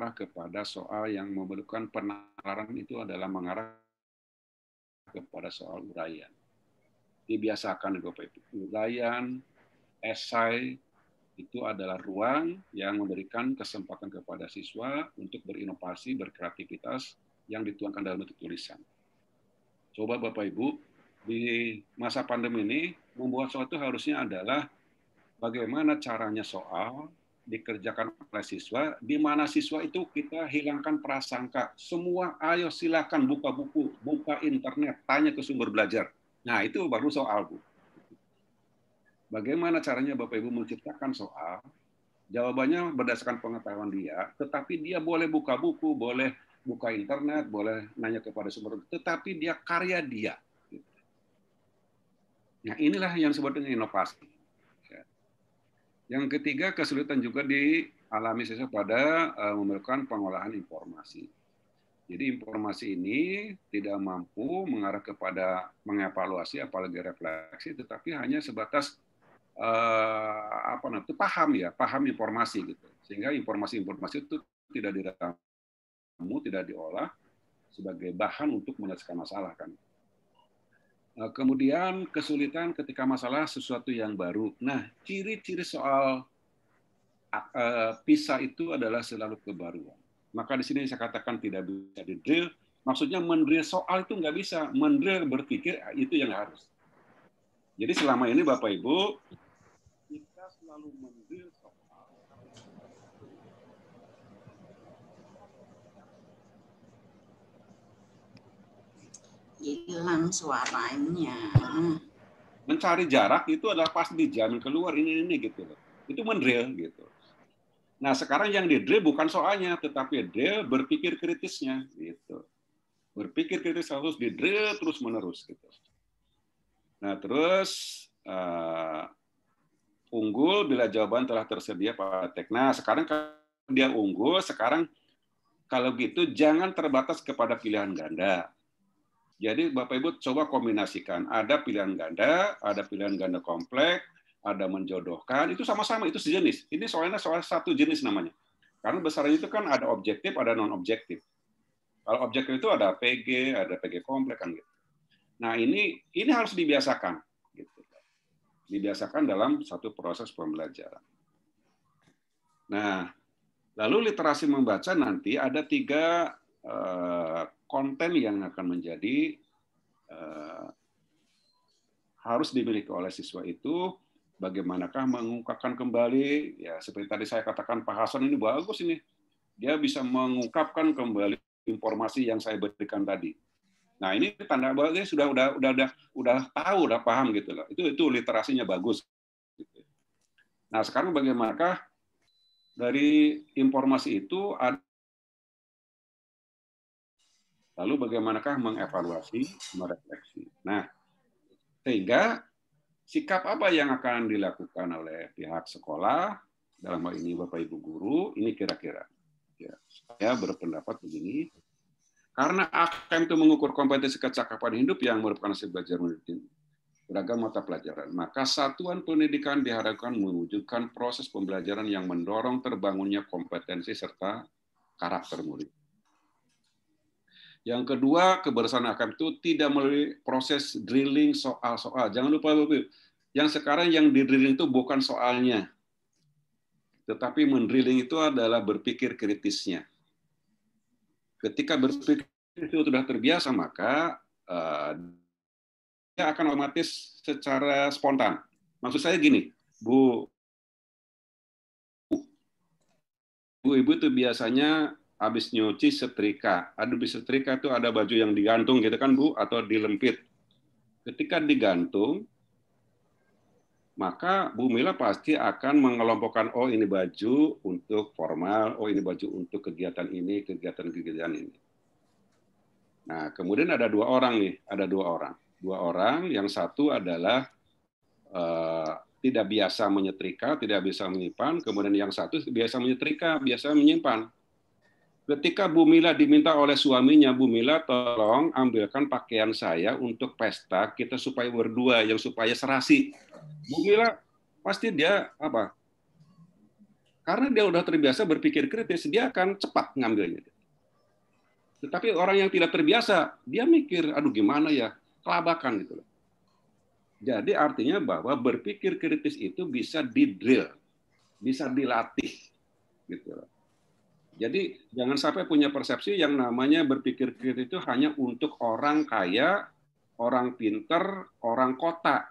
mengarah kepada soal yang memerlukan penalaran itu adalah mengarah kepada soal urayan. Dibiasakan urayan, esai, itu adalah ruang yang memberikan kesempatan kepada siswa untuk berinovasi, berkreativitas yang dituangkan dalam bentuk tulisan. Coba Bapak Ibu, di masa pandemi ini membuat soal itu harusnya adalah bagaimana caranya soal dikerjakan oleh siswa, di mana siswa itu kita hilangkan prasangka. Semua ayo silakan buka buku, buka internet, tanya ke sumber belajar. Nah, itu baru soal, Bu. Bagaimana caranya Bapak Ibu menciptakan soal? Jawabannya berdasarkan pengetahuan dia, tetapi dia boleh buka buku, boleh buka internet, boleh nanya kepada sumber, tetapi dia karya dia. Nah, inilah yang disebut dengan inovasi. Yang ketiga, kesulitan juga dialami siswa pada uh, memerlukan pengolahan informasi. Jadi informasi ini tidak mampu mengarah kepada mengevaluasi apalagi refleksi, tetapi hanya sebatas uh, apa namanya paham ya, paham informasi gitu. Sehingga informasi-informasi itu tidak diramu, tidak diolah sebagai bahan untuk menyelesaikan masalah kan. Eh, kemudian kesulitan ketika masalah sesuatu yang baru. Nah, ciri-ciri soal eh, pisah itu adalah selalu kebaruan. Maka di sini saya katakan tidak bisa di Maksudnya mendrill soal itu nggak bisa. Mendrill berpikir ah, itu yang harus. Jadi selama ini Bapak Ibu, kita selalu mendrill hilang suaranya. Mencari jarak itu adalah pasti dijamin keluar ini ini gitu loh. Itu mendrill gitu. Nah sekarang yang di bukan soalnya, tetapi drill berpikir kritisnya gitu. Berpikir kritis harus di terus menerus gitu. Nah terus uh, unggul bila jawaban telah tersedia Pak Tek. Nah sekarang dia unggul, sekarang kalau gitu jangan terbatas kepada pilihan ganda jadi Bapak Ibu coba kombinasikan. Ada pilihan ganda, ada pilihan ganda kompleks, ada menjodohkan, itu sama-sama, itu sejenis. Ini soalnya soal satu jenis namanya. Karena besarnya itu kan ada objektif, ada non-objektif. Kalau objektif itu ada PG, ada PG kompleks kan gitu. Nah ini ini harus dibiasakan, gitu. dibiasakan dalam satu proses pembelajaran. Nah lalu literasi membaca nanti ada tiga Eh, konten yang akan menjadi eh, harus dimiliki oleh siswa itu bagaimanakah mengungkapkan kembali ya seperti tadi saya katakan Pak Hasan ini bagus ini dia bisa mengungkapkan kembali informasi yang saya berikan tadi nah ini tanda bahwa sudah udah udah udah udah tahu udah paham gitu loh itu itu literasinya bagus nah sekarang bagaimanakah dari informasi itu ada Lalu bagaimanakah mengevaluasi, merefleksi. Nah, sehingga sikap apa yang akan dilakukan oleh pihak sekolah, dalam hal ini Bapak Ibu guru, ini kira-kira. Ya, saya berpendapat begini, karena AKM itu mengukur kompetensi kecakapan hidup yang merupakan hasil belajar mendidik beragam mata pelajaran, maka satuan pendidikan diharapkan mewujudkan proses pembelajaran yang mendorong terbangunnya kompetensi serta karakter murid. Yang kedua, kebersihan AKM itu tidak melalui proses drilling soal-soal. Jangan lupa, Bapak yang sekarang yang di drilling itu bukan soalnya, tetapi mendrilling itu adalah berpikir kritisnya. Ketika berpikir itu sudah terbiasa, maka uh, dia akan otomatis secara spontan. Maksud saya gini, Bu, ibu-ibu itu biasanya habis nyuci setrika. Habis setrika itu ada baju yang digantung gitu kan Bu atau dilempit. Ketika digantung maka Bu Mila pasti akan mengelompokkan oh ini baju untuk formal, oh ini baju untuk kegiatan ini, kegiatan-kegiatan ini. Nah, kemudian ada dua orang nih, ada dua orang. Dua orang, yang satu adalah uh, tidak biasa menyetrika, tidak bisa menyimpan, kemudian yang satu biasa menyetrika, biasa menyimpan. Ketika Bu Mila diminta oleh suaminya, Bu Mila tolong ambilkan pakaian saya untuk pesta kita supaya berdua yang supaya serasi. Bu Mila pasti dia apa? Karena dia sudah terbiasa berpikir kritis, dia akan cepat ngambilnya. Tetapi orang yang tidak terbiasa, dia mikir, aduh gimana ya, kelabakan gitu Jadi artinya bahwa berpikir kritis itu bisa didrill, bisa dilatih gitu loh jadi jangan sampai punya persepsi yang namanya berpikir kritis itu hanya untuk orang kaya, orang pinter, orang kota.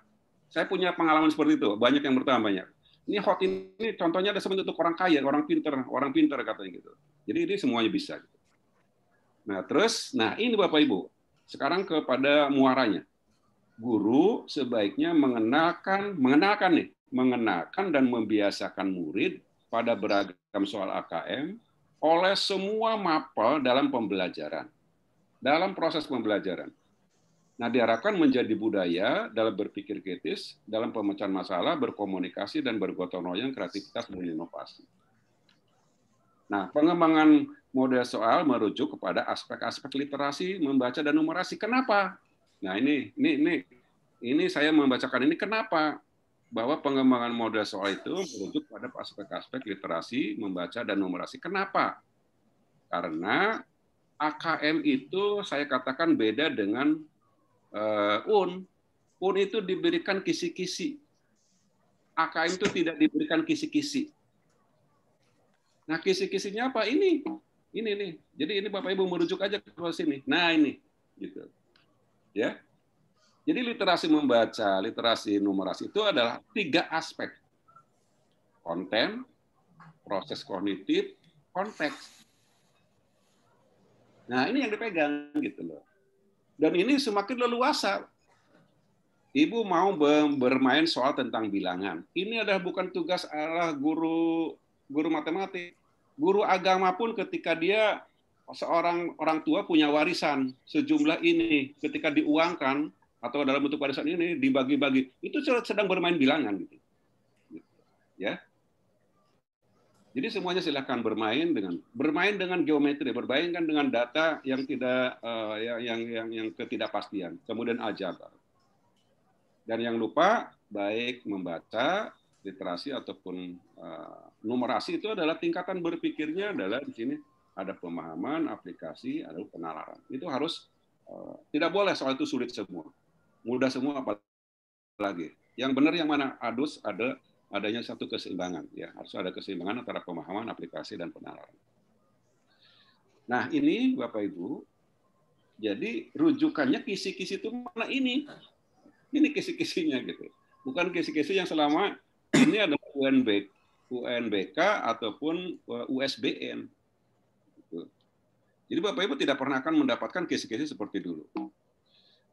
Saya punya pengalaman seperti itu, banyak yang bertanya banyak. Ini hot ini contohnya ada sebenarnya untuk orang kaya, orang pinter, orang pinter katanya gitu. Jadi ini semuanya bisa. Gitu. Nah terus, nah ini Bapak Ibu, sekarang kepada muaranya. Guru sebaiknya mengenalkan, mengenalkan nih, mengenalkan dan membiasakan murid pada beragam soal AKM, oleh semua mapel dalam pembelajaran, dalam proses pembelajaran. Nah, diharapkan menjadi budaya dalam berpikir kritis, dalam pemecahan masalah, berkomunikasi, dan bergotong royong, kreativitas, dan inovasi. Nah, pengembangan model soal merujuk kepada aspek-aspek literasi, membaca, dan numerasi. Kenapa? Nah, ini, ini, ini, ini saya membacakan ini kenapa? bahwa pengembangan model soal itu merujuk pada aspek-aspek literasi, membaca, dan numerasi. Kenapa? Karena AKM itu saya katakan beda dengan uh, eh, UN. UN itu diberikan kisi-kisi. AKM itu tidak diberikan kisi-kisi. Nah, kisi-kisinya apa? Ini. Ini nih. Jadi ini Bapak Ibu merujuk aja ke sini. Nah, ini. Gitu. Ya. Jadi literasi membaca, literasi numerasi itu adalah tiga aspek. Konten, proses kognitif, konteks. Nah, ini yang dipegang gitu loh. Dan ini semakin leluasa. Ibu mau bermain soal tentang bilangan. Ini adalah bukan tugas arah guru guru matematik. Guru agama pun ketika dia seorang orang tua punya warisan sejumlah ini ketika diuangkan atau dalam bentuk warisan ini dibagi-bagi itu sedang bermain bilangan gitu. Ya. Jadi semuanya silahkan bermain dengan bermain dengan geometri, bermain dengan data yang tidak uh, eh, yang, yang yang yang ketidakpastian, kemudian ajabar. Dan yang lupa baik membaca literasi ataupun uh, numerasi itu adalah tingkatan berpikirnya adalah di sini ada pemahaman, aplikasi, ada penalaran. Itu harus eh, tidak boleh soal itu sulit semua mudah semua apa lagi Yang benar yang mana? adus ada adanya satu keseimbangan ya, harus ada keseimbangan antara pemahaman, aplikasi dan penalaran. Nah, ini Bapak Ibu, jadi rujukannya kisi-kisi itu mana ini? Ini kisi-kisinya gitu. Bukan kisi-kisi yang selama ini ada UNB, UNBK ataupun eh, USBN. Gitu. Jadi Bapak Ibu tidak pernah akan mendapatkan kisi-kisi seperti dulu.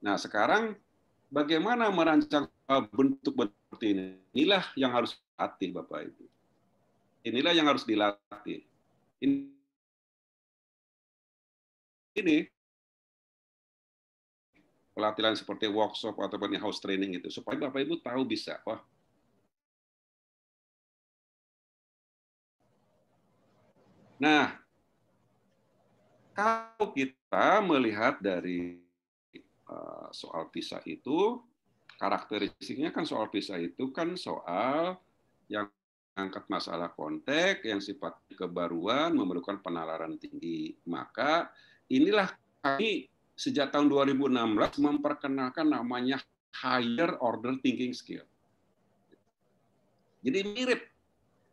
Nah, sekarang bagaimana merancang bentuk seperti ini. Inilah yang harus dilatih Bapak Ibu. Inilah yang harus dilatih. Ini, pelatihan seperti workshop ataupun house training itu supaya Bapak Ibu tahu bisa wah Nah, kalau kita melihat dari Eh, soal pisah itu karakteristiknya kan soal pisah itu kan soal yang angkat masalah konteks yang sifat kebaruan memerlukan penalaran tinggi. Maka inilah kami sejak tahun 2016 memperkenalkan namanya higher order thinking skill. Jadi mirip.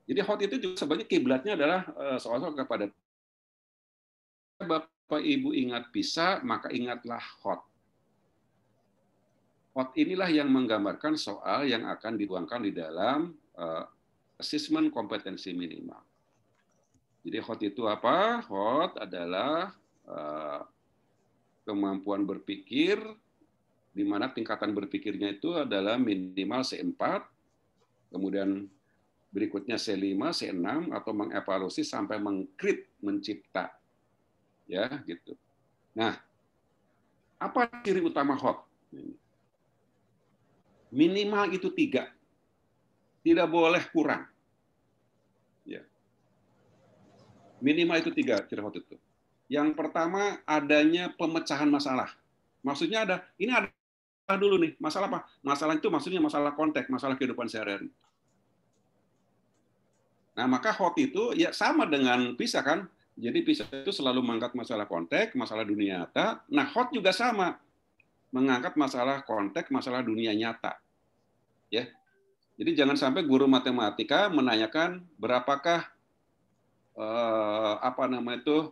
Jadi hot itu juga sebenarnya kiblatnya adalah eh, soal-soal kepada Bapak Ibu ingat bisa, maka ingatlah hot. Pot inilah yang menggambarkan soal yang akan dituangkan di dalam uh, assessment kompetensi minimal. Jadi HOT itu apa? HOT adalah uh, kemampuan berpikir di mana tingkatan berpikirnya itu adalah minimal C4, kemudian berikutnya C5, C6 atau mengevaluasi sampai mengkrit, mencipta. Ya, gitu. Nah, apa ciri utama HOT? Ini Minimal itu tiga. Tidak boleh kurang. Ya. Minimal itu tiga waktu itu. Yang pertama adanya pemecahan masalah. Maksudnya ada, ini ada dulu nih, masalah apa? Masalah itu maksudnya masalah konteks, masalah kehidupan sehari-hari. Nah, maka hot itu ya sama dengan bisa kan. Jadi pisah itu selalu mengangkat masalah konteks, masalah dunia nyata. Nah, hot juga sama. Mengangkat masalah konteks, masalah dunia nyata ya. Jadi jangan sampai guru matematika menanyakan berapakah eh, apa nama itu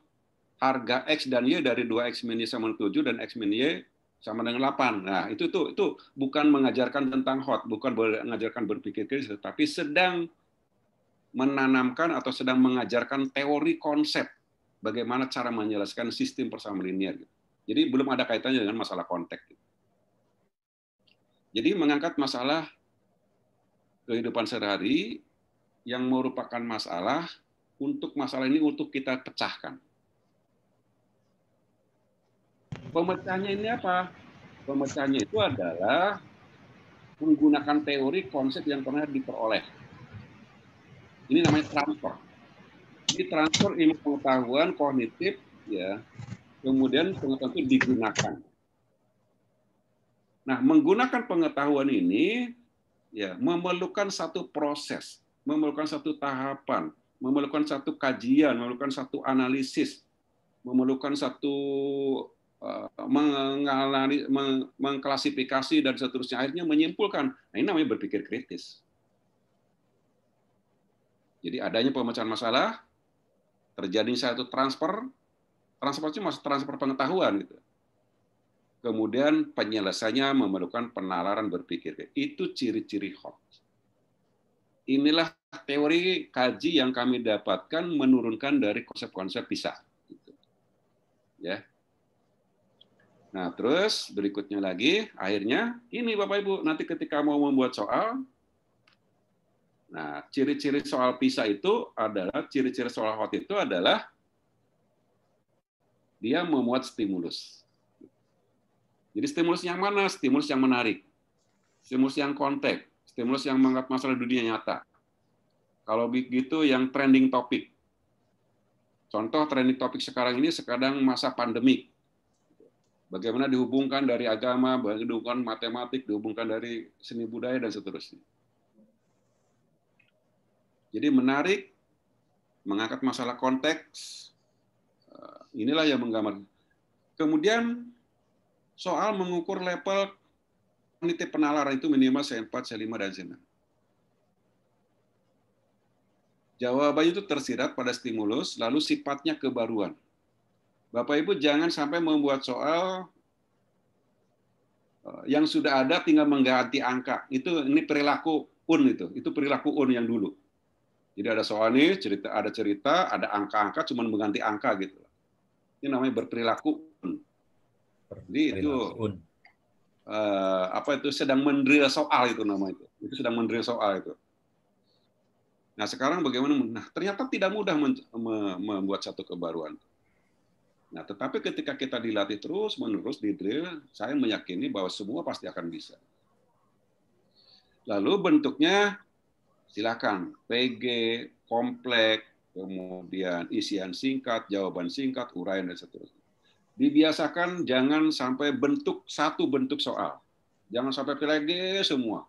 harga x dan y dari 2x min y sama 7 dan x min y sama dengan 8. Nah, itu tuh itu bukan mengajarkan tentang hot, bukan mengajarkan berpikir kritis, tapi sedang menanamkan atau sedang mengajarkan teori konsep bagaimana cara menjelaskan sistem persamaan linear. Gitu. Jadi belum ada kaitannya dengan masalah konteks. Gitu. Jadi mengangkat masalah kehidupan sehari-hari yang merupakan masalah untuk masalah ini untuk kita pecahkan. pemecahnya ini apa? pemecahnya itu adalah menggunakan teori konsep yang pernah diperoleh. Ini namanya transfer. Ini transfer ilmu pengetahuan kognitif ya. Kemudian pengetahuan itu digunakan. Nah, menggunakan pengetahuan ini ya memerlukan satu proses, memerlukan satu tahapan, memerlukan satu kajian, memerlukan satu analisis, memerlukan satu eh, mengalami, mengklasifikasi dan seterusnya akhirnya menyimpulkan. Nah, ini namanya berpikir kritis. Jadi adanya pemecahan masalah, terjadi satu transfer, transfer itu masih transfer pengetahuan gitu kemudian penyelesaiannya memerlukan penalaran berpikir. Itu ciri-ciri hoax. Inilah teori kaji yang kami dapatkan menurunkan dari konsep-konsep pisah. Ya. Nah, terus berikutnya lagi, akhirnya ini Bapak Ibu, nanti ketika mau membuat soal, nah, ciri-ciri soal pisah itu adalah, ciri-ciri soal hot itu adalah dia memuat stimulus jadi stimulus yang mana? Stimulus yang menarik. Stimulus yang kontak. Stimulus yang mengangkat masalah dunia nyata. Kalau begitu yang trending topik. Contoh trending topik sekarang ini sekarang masa pandemik. Bagaimana dihubungkan dari agama, dihubungkan matematik, dihubungkan dari seni budaya, dan seterusnya. Jadi menarik, mengangkat masalah konteks, eh, inilah yang menggambar. Kemudian soal mengukur level kognitif penalaran itu minimal C4, C5, dan C6. Jawabannya itu tersirat pada stimulus, lalu sifatnya kebaruan. Bapak Ibu jangan sampai membuat soal eh, yang sudah ada tinggal mengganti angka. Itu ini perilaku un itu, itu perilaku un yang dulu. Jadi ada soal nih, cerita ada cerita, ada angka-angka cuman mengganti angka gitu. Ini namanya berperilaku jadi itu uh, apa itu sedang mendrill soal itu nama itu. Itu sedang mendrill soal itu. Nah sekarang bagaimana? Nah ternyata tidak mudah membuat satu kebaruan. Nah tetapi ketika kita dilatih terus menerus di drill, saya meyakini bahwa semua pasti akan bisa. Lalu bentuknya silakan PG, komplek, kemudian isian singkat, jawaban singkat, uraian dan seterusnya dibiasakan jangan sampai bentuk satu bentuk soal. Jangan sampai lagi semua.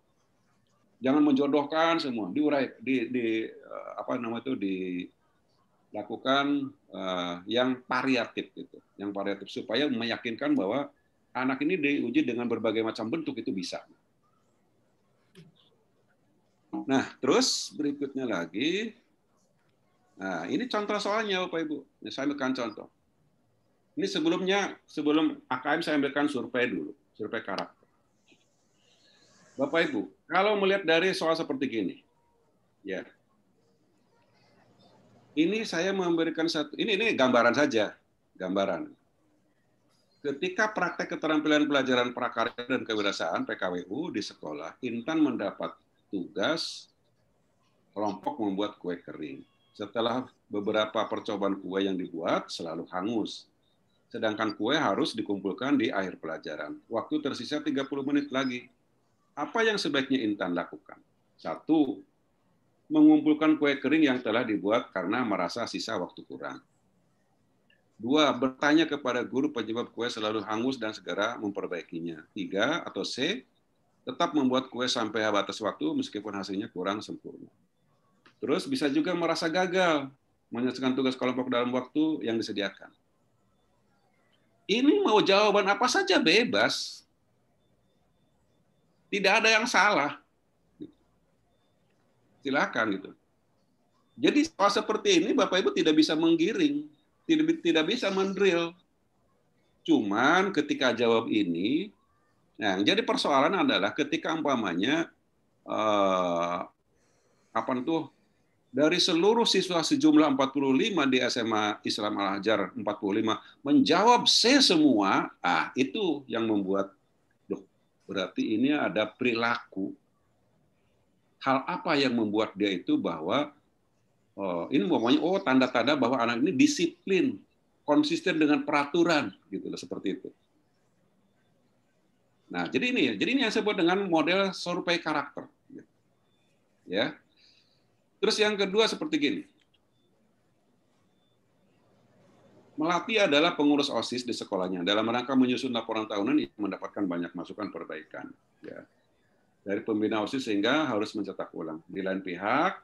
Jangan menjodohkan semua. Diurai di, di eh, apa nama itu dilakukan uh, yang variatif gitu, yang variatif supaya meyakinkan bahwa anak ini diuji dengan berbagai macam bentuk itu bisa. Nah, terus berikutnya lagi. Nah, ini contoh soalnya Bapak Ibu. saya akan contoh ini sebelumnya, sebelum AKM saya ambilkan survei dulu, survei karakter. Bapak Ibu, kalau melihat dari soal seperti gini, ya, ini saya memberikan satu, ini ini gambaran saja, gambaran. Ketika praktek keterampilan pelajaran prakarya dan kewirausahaan PKWU di sekolah, Intan mendapat tugas kelompok membuat kue kering. Setelah beberapa percobaan kue yang dibuat selalu hangus sedangkan kue harus dikumpulkan di akhir pelajaran. Waktu tersisa 30 menit lagi. Apa yang sebaiknya Intan lakukan? Satu, mengumpulkan kue kering yang telah dibuat karena merasa sisa waktu kurang. Dua, bertanya kepada guru penyebab kue selalu hangus dan segera memperbaikinya. Tiga, atau C, tetap membuat kue sampai batas waktu meskipun hasilnya kurang sempurna. Terus bisa juga merasa gagal menyelesaikan tugas kelompok dalam waktu yang disediakan. Ini mau jawaban apa saja bebas. Tidak ada yang salah. Silakan gitu. Jadi soal seperti ini Bapak Ibu tidak bisa menggiring, tidak tidak bisa mendrill. Cuman ketika jawab ini, nah jadi persoalan adalah ketika umpamanya eh, apa itu dari seluruh siswa sejumlah 45 di SMA Islam Al Hajar 45 menjawab C semua, ah itu yang membuat loh, berarti ini ada perilaku. Hal apa yang membuat dia itu bahwa oh, ini namanya oh tanda-tanda bahwa anak ini disiplin, konsisten dengan peraturan gitu loh seperti itu. Nah, jadi ini ya. Jadi ini yang saya buat dengan model survei karakter. Gitu, ya. Terus yang kedua seperti gini. Melati adalah pengurus OSIS di sekolahnya dalam rangka menyusun laporan tahunan ia mendapatkan banyak masukan perbaikan ya. dari pembina OSIS sehingga harus mencetak ulang. Di lain pihak,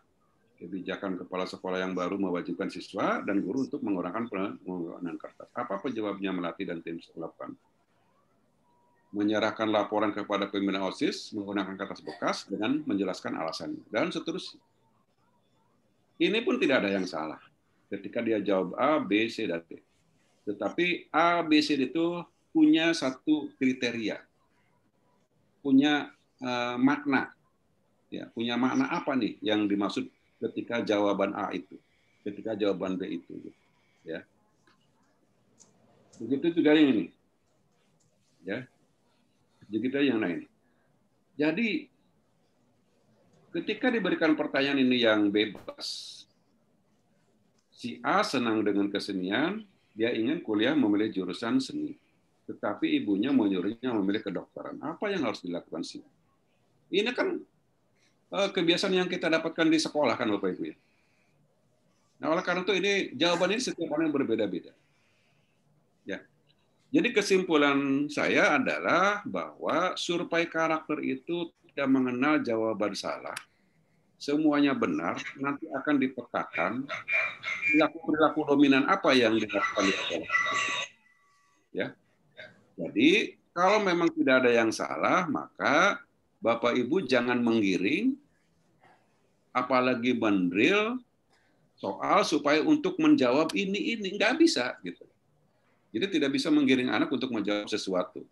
kebijakan kepala sekolah yang baru mewajibkan siswa dan guru untuk mengurangkan penggunaan kertas. Apa penyebabnya Melati dan tim lakukan? Menyerahkan laporan kepada pembina OSIS menggunakan kertas bekas dengan menjelaskan alasannya dan seterusnya. Ini pun tidak ada yang salah. Ketika dia jawab A, B, C, dan D. Tetapi A, B, C itu punya satu kriteria. Punya uh, makna. Ya, punya makna apa nih yang dimaksud ketika jawaban A itu, ketika jawaban B itu. Gitu. Ya. Begitu juga yang ini. Ya. Begitu yang lain. Jadi Ketika diberikan pertanyaan ini yang bebas, si A senang dengan kesenian, dia ingin kuliah memilih jurusan seni. Tetapi ibunya menyuruhnya memilih kedokteran. Apa yang harus dilakukan sih? Ini kan eh, kebiasaan yang kita dapatkan di sekolah kan Bapak Ibu ya. Nah oleh karena itu ini jawaban ini setiap orang berbeda-beda. Ya. Jadi kesimpulan saya adalah bahwa survei karakter itu tidak mengenal jawaban salah, semuanya benar, nanti akan dipetakan perilaku-perilaku dominan apa yang dilakukan di sekolah. Ya. Jadi, kalau memang tidak ada yang salah, maka Bapak Ibu jangan menggiring, apalagi mendrill soal supaya untuk menjawab ini ini nggak bisa gitu. Jadi tidak bisa menggiring anak untuk menjawab sesuatu.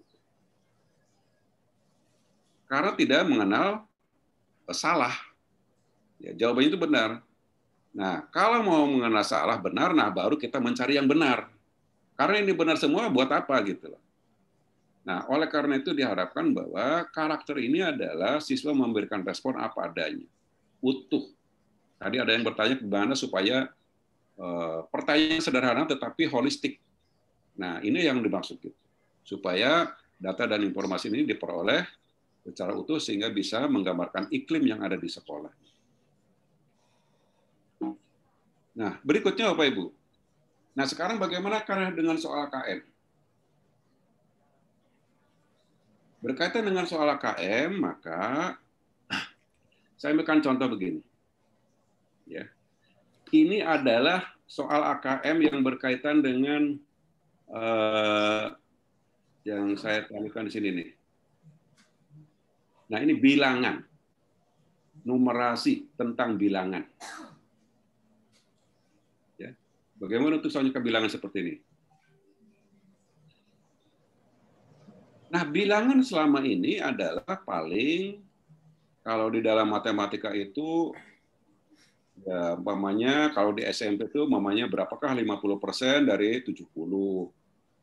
Karena tidak mengenal eh, salah Ya, jawabannya itu benar. Nah, kalau mau mengenal salah benar, nah baru kita mencari yang benar. Karena ini benar semua, buat apa gitu loh. Nah, oleh karena itu diharapkan bahwa karakter ini adalah siswa memberikan respon apa adanya, utuh. Tadi ada yang bertanya ke mana supaya e, pertanyaan sederhana tetapi holistik. Nah, ini yang dimaksud gitu. Supaya data dan informasi ini diperoleh secara utuh sehingga bisa menggambarkan iklim yang ada di sekolah. Nah, berikutnya Bapak Ibu. Nah, sekarang bagaimana karena dengan soal KM? Berkaitan dengan soal KM, maka saya ambilkan contoh begini. Ya. Ini adalah soal AKM yang berkaitan dengan uh, yang saya tampilkan di sini nih. Nah, ini bilangan. Numerasi tentang bilangan. Bagaimana untuk soalnya kebilangan seperti ini? Nah, bilangan selama ini adalah paling kalau di dalam matematika itu ya umpamanya kalau di SMP itu umpamanya berapakah 50% dari 70.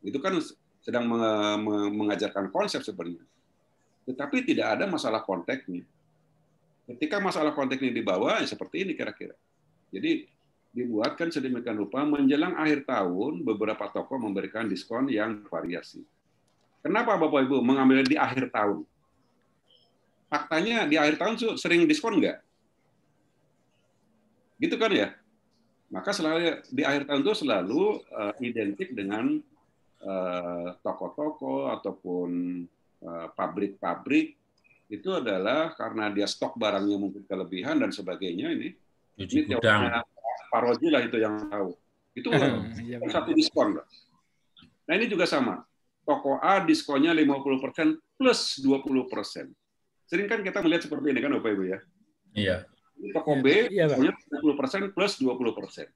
Itu kan sedang mengajarkan konsep sebenarnya. Tetapi tidak ada masalah konteksnya. Ketika masalah konteksnya dibawa ya seperti ini kira-kira. Jadi dibuatkan sedemikian rupa menjelang akhir tahun beberapa toko memberikan diskon yang variasi. Kenapa Bapak Ibu mengambil di akhir tahun? Faktanya di akhir tahun sering diskon nggak? Gitu kan ya? Maka selalu di akhir tahun itu selalu uh, identik dengan eh, toko-toko uh, ataupun eh, pabrik-pabrik itu adalah karena dia stok barangnya mungkin kelebihan dan sebagainya ini. Cuci ini gudang. Teori, Paroji lah itu yang tahu. Itu hmm, iya, satu diskon. lah. Nah ini juga sama. Toko A diskonnya 50% plus 20%. Sering kan kita melihat seperti ini kan Bapak Ibu ya? Iya. Toko iya, B iya, iya diskonnya 50% plus 20%.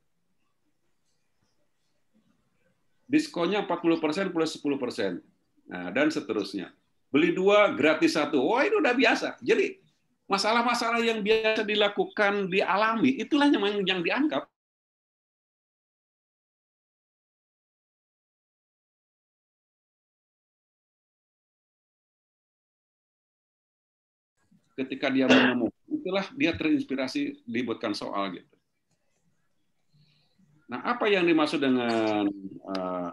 Diskonnya 40% plus 10%. Nah, dan seterusnya. Beli dua, gratis satu. Wah, ini udah biasa. Jadi Masalah-masalah yang biasa dilakukan, dialami, itulah yang, yang dianggap ketika dia menemukan itulah dia terinspirasi dibuatkan soal gitu. Nah, apa yang dimaksud dengan eh, uh,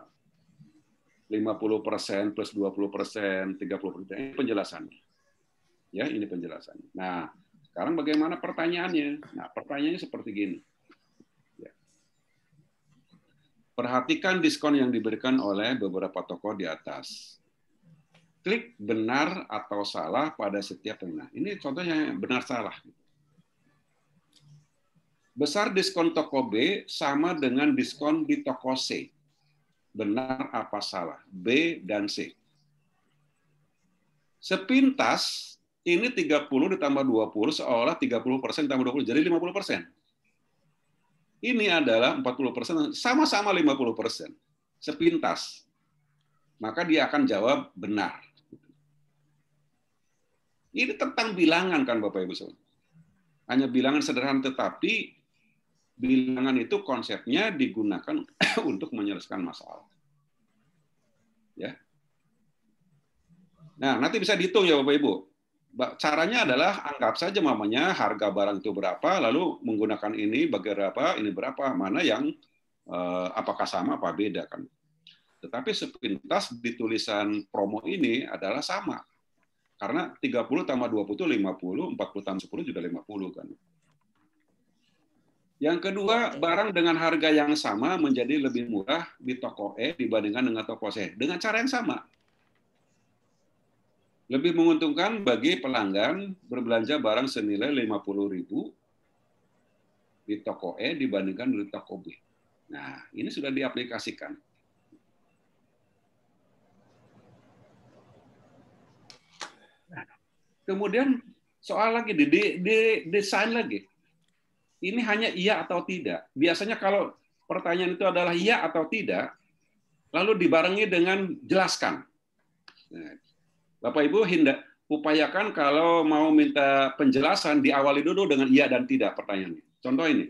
50% plus 20%, 30% ini penjelasannya. Ya, ini penjelasannya. Nah, sekarang bagaimana pertanyaannya? Nah, pertanyaannya seperti gini. Ya. Perhatikan diskon yang diberikan oleh beberapa toko di atas. Klik benar atau salah pada setiap penggunaan. Nah, ini contohnya benar salah. Besar diskon toko B sama dengan diskon di toko C. Benar apa salah? B dan C sepintas ini 30 ditambah 20 seolah 30 persen ditambah 20 jadi 50 persen. Ini adalah 40 persen, sama-sama 50 persen. Sepintas. Maka dia akan jawab benar. Ini tentang bilangan kan Bapak Ibu Saudara. Hanya bilangan sederhana tetapi bilangan itu konsepnya digunakan untuk menyelesaikan masalah. Ya. Nah, nanti bisa dihitung ya Bapak Ibu caranya adalah anggap saja mamanya harga barang itu berapa, lalu menggunakan ini berapa, ini berapa, mana yang eh, apakah sama apa beda kan. Tetapi sepintas di tulisan promo ini adalah sama. Karena 30 tambah 20 itu 50, 40 tambah 10 juga 50 kan. Yang kedua, barang dengan harga yang sama menjadi lebih murah di toko E dibandingkan dengan toko C. Dengan cara yang sama. Lebih menguntungkan bagi pelanggan berbelanja barang senilai 50.000 di toko E dibandingkan di toko B. Nah, ini sudah diaplikasikan. kemudian soal lagi di, di, di desain lagi. Ini hanya iya atau tidak. Biasanya kalau pertanyaan itu adalah iya atau tidak, lalu dibarengi dengan jelaskan. Nah, Bapak Ibu hindak upayakan kalau mau minta penjelasan diawali dulu dengan iya dan tidak pertanyaannya. Contoh ini.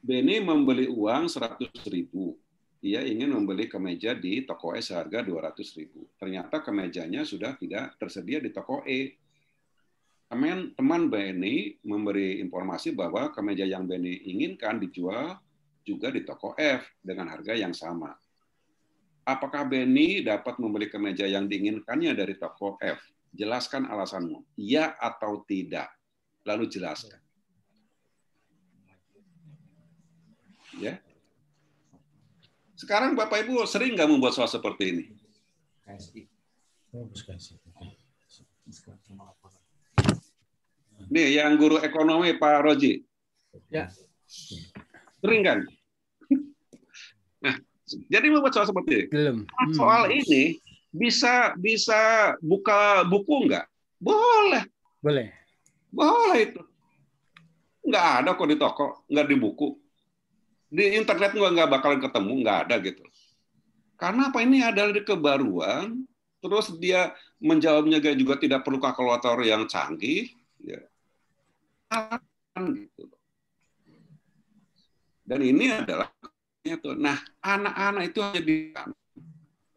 Beni membeli uang seratus ribu. Ia ingin membeli kemeja di toko E seharga ratus ribu. Ternyata kemejanya sudah tidak tersedia di toko E. Teman, teman Beni memberi informasi bahwa kemeja yang Beni inginkan dijual juga di toko F dengan harga yang sama. Apakah Benny dapat membeli kemeja yang diinginkannya dari toko F? Jelaskan alasanmu. Ya atau tidak. Lalu jelaskan. Ya. Sekarang Bapak Ibu sering nggak membuat soal seperti ini? Nih, yang guru ekonomi Pak Roji. Ya. Sering kan? Nah, Jadi membuat soal seperti ini. Belum. Hmm. ini bisa bisa buka buku nggak? Boleh. Boleh. Boleh itu. Nggak ada kok di toko, nggak di buku. Di internet nggak nggak bakalan ketemu, nggak ada gitu. Karena apa ini adalah di kebaruan, terus dia menjawabnya juga tidak perlu kalkulator yang canggih. Ya. Dan gitu. ini adalah itu. Nah, anak-anak itu hanya di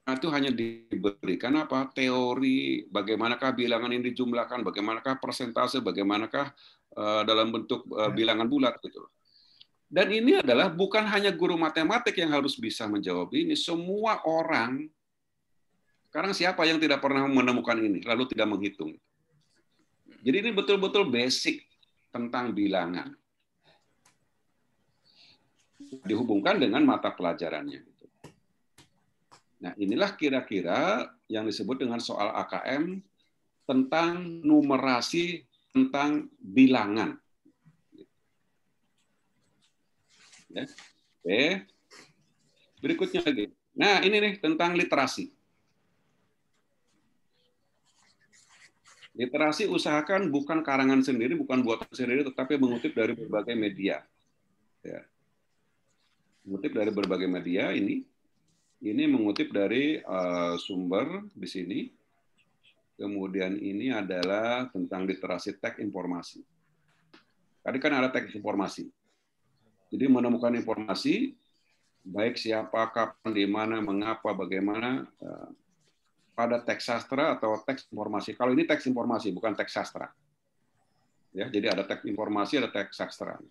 nah, itu hanya diberikan apa teori bagaimanakah bilangan ini dijumlahkan bagaimanakah persentase bagaimanakah uh, dalam bentuk uh, bilangan bulat gitu dan ini adalah bukan hanya guru matematik yang harus bisa menjawab ini semua orang sekarang siapa yang tidak pernah menemukan ini lalu tidak menghitung jadi ini betul-betul basic tentang bilangan dihubungkan dengan mata pelajarannya. Gitu. Nah, inilah kira-kira yang disebut dengan soal AKM tentang numerasi tentang bilangan. Ya. Oke. Berikutnya lagi. Nah, ini nih tentang literasi. Literasi usahakan bukan karangan sendiri, bukan buatan sendiri, tetapi mengutip dari berbagai media. Ya mengutip dari berbagai media ini ini mengutip dari uh, sumber di sini kemudian ini adalah tentang literasi teks informasi tadi kan ada teks informasi jadi menemukan informasi baik siapa kapan di mana mengapa bagaimana eh, pada teks sastra atau teks informasi. Kalau ini teks informasi, bukan teks sastra. Ya, jadi ada teks informasi, ada teks sastra.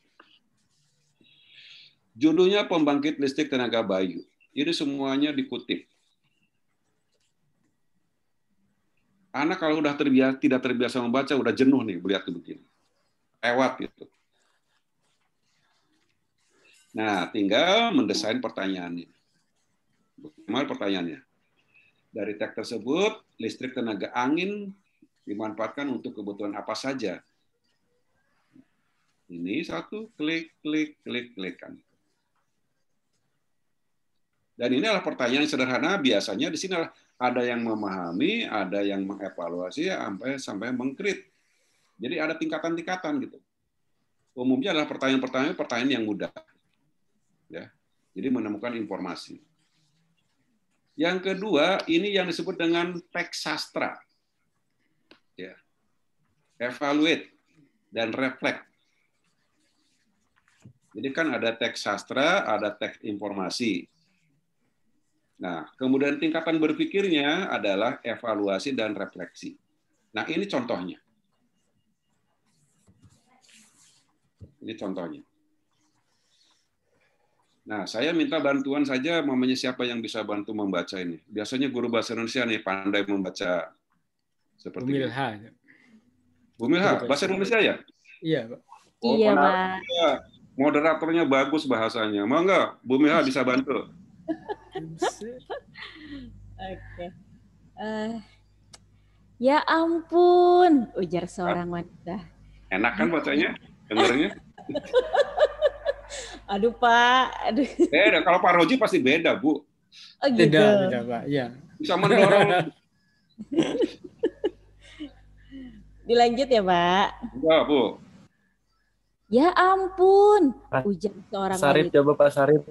Judulnya pembangkit listrik tenaga bayu. ini semuanya dikutip. Anak kalau udah terbiasa, tidak terbiasa membaca, udah jenuh nih melihat begini. Lewat gitu. Nah, tinggal mendesain pertanyaannya. Bagaimana pertanyaannya? Dari teks tersebut, listrik tenaga angin dimanfaatkan untuk kebutuhan apa saja? Ini satu, klik, klik, klik, klik. Kan. Dan ini adalah pertanyaan yang sederhana biasanya di sini ada yang memahami, ada yang mengevaluasi sampai sampai mengkrit. Jadi ada tingkatan-tingkatan gitu. Umumnya adalah pertanyaan-pertanyaan pertanyaan yang mudah. Ya. Jadi menemukan informasi. Yang kedua, ini yang disebut dengan teks sastra. Ya. Evaluate dan reflect. Jadi kan ada teks sastra, ada teks informasi. Nah, kemudian tingkatan berpikirnya adalah evaluasi dan refleksi. Nah, ini contohnya. Ini contohnya. Nah, saya minta bantuan saja mamanya siapa yang bisa bantu membaca ini. Biasanya guru bahasa Indonesia nih pandai membaca seperti Bu Milha. Bu Milha, bahasa Indonesia ya? Iya, Pak. Iya, oh, iya, Pak. Moderatornya bagus bahasanya. Mau nggak? Milha bisa bantu. Oke. Uh, ya ampun, ujar seorang wanita. Enak kan bacanya? Dengarnya? aduh Pak, aduh. Eh kalau Pak Roji pasti beda Bu. Oh, gitu. Beda, beda Pak, ya. Bisa mendorong. Dilanjut ya Pak? Enggak Bu. Ya ampun, ujar seorang wanita. Sarip coba Pak Sarip.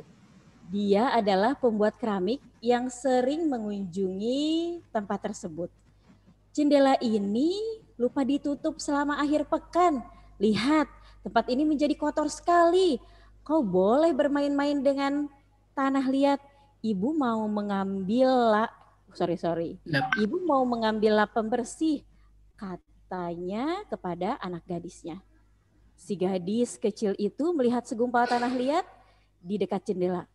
Dia adalah pembuat keramik yang sering mengunjungi tempat tersebut. Jendela ini lupa ditutup selama akhir pekan. Lihat, tempat ini menjadi kotor sekali. Kau boleh bermain-main dengan tanah liat. Ibu mau mengambil lap, sorry sorry. Ibu mau mengambil lap pembersih, katanya kepada anak gadisnya. Si gadis kecil itu melihat segumpal tanah liat di dekat jendela.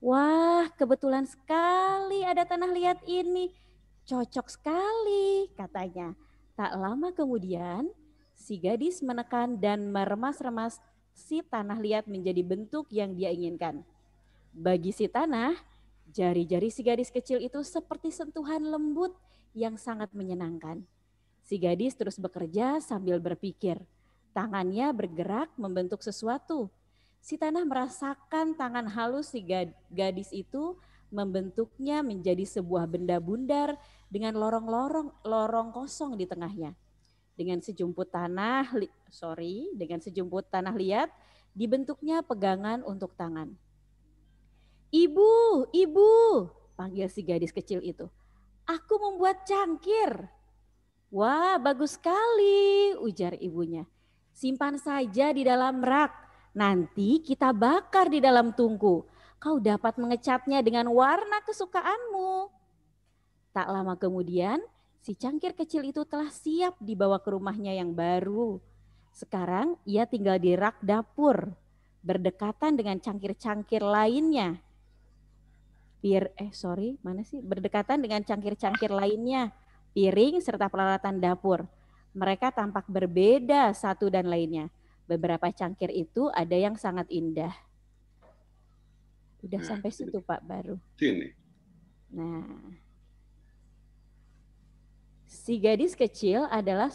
Wah, kebetulan sekali ada tanah liat ini. Cocok sekali, katanya. Tak lama kemudian, si gadis menekan dan meremas-remas si tanah liat menjadi bentuk yang dia inginkan. Bagi si tanah, jari-jari si gadis kecil itu seperti sentuhan lembut yang sangat menyenangkan. Si gadis terus bekerja sambil berpikir. Tangannya bergerak membentuk sesuatu Si tanah merasakan tangan halus si gadis itu membentuknya menjadi sebuah benda bundar dengan lorong-lorong lorong kosong di tengahnya. Dengan sejumput tanah, sorry, dengan sejumput tanah liat, dibentuknya pegangan untuk tangan. Ibu, ibu, panggil si gadis kecil itu. Aku membuat cangkir. Wah, bagus sekali, ujar ibunya. Simpan saja di dalam rak Nanti kita bakar di dalam tungku. Kau dapat mengecatnya dengan warna kesukaanmu. Tak lama kemudian, si cangkir kecil itu telah siap dibawa ke rumahnya yang baru. Sekarang ia tinggal di rak dapur, berdekatan dengan cangkir-cangkir lainnya. Pir, eh sorry, mana sih? Berdekatan dengan cangkir-cangkir lainnya, piring serta peralatan dapur. Mereka tampak berbeda satu dan lainnya beberapa cangkir itu ada yang sangat indah. sudah nah, sampai situ Pak baru. Sini. Nah. Si gadis kecil adalah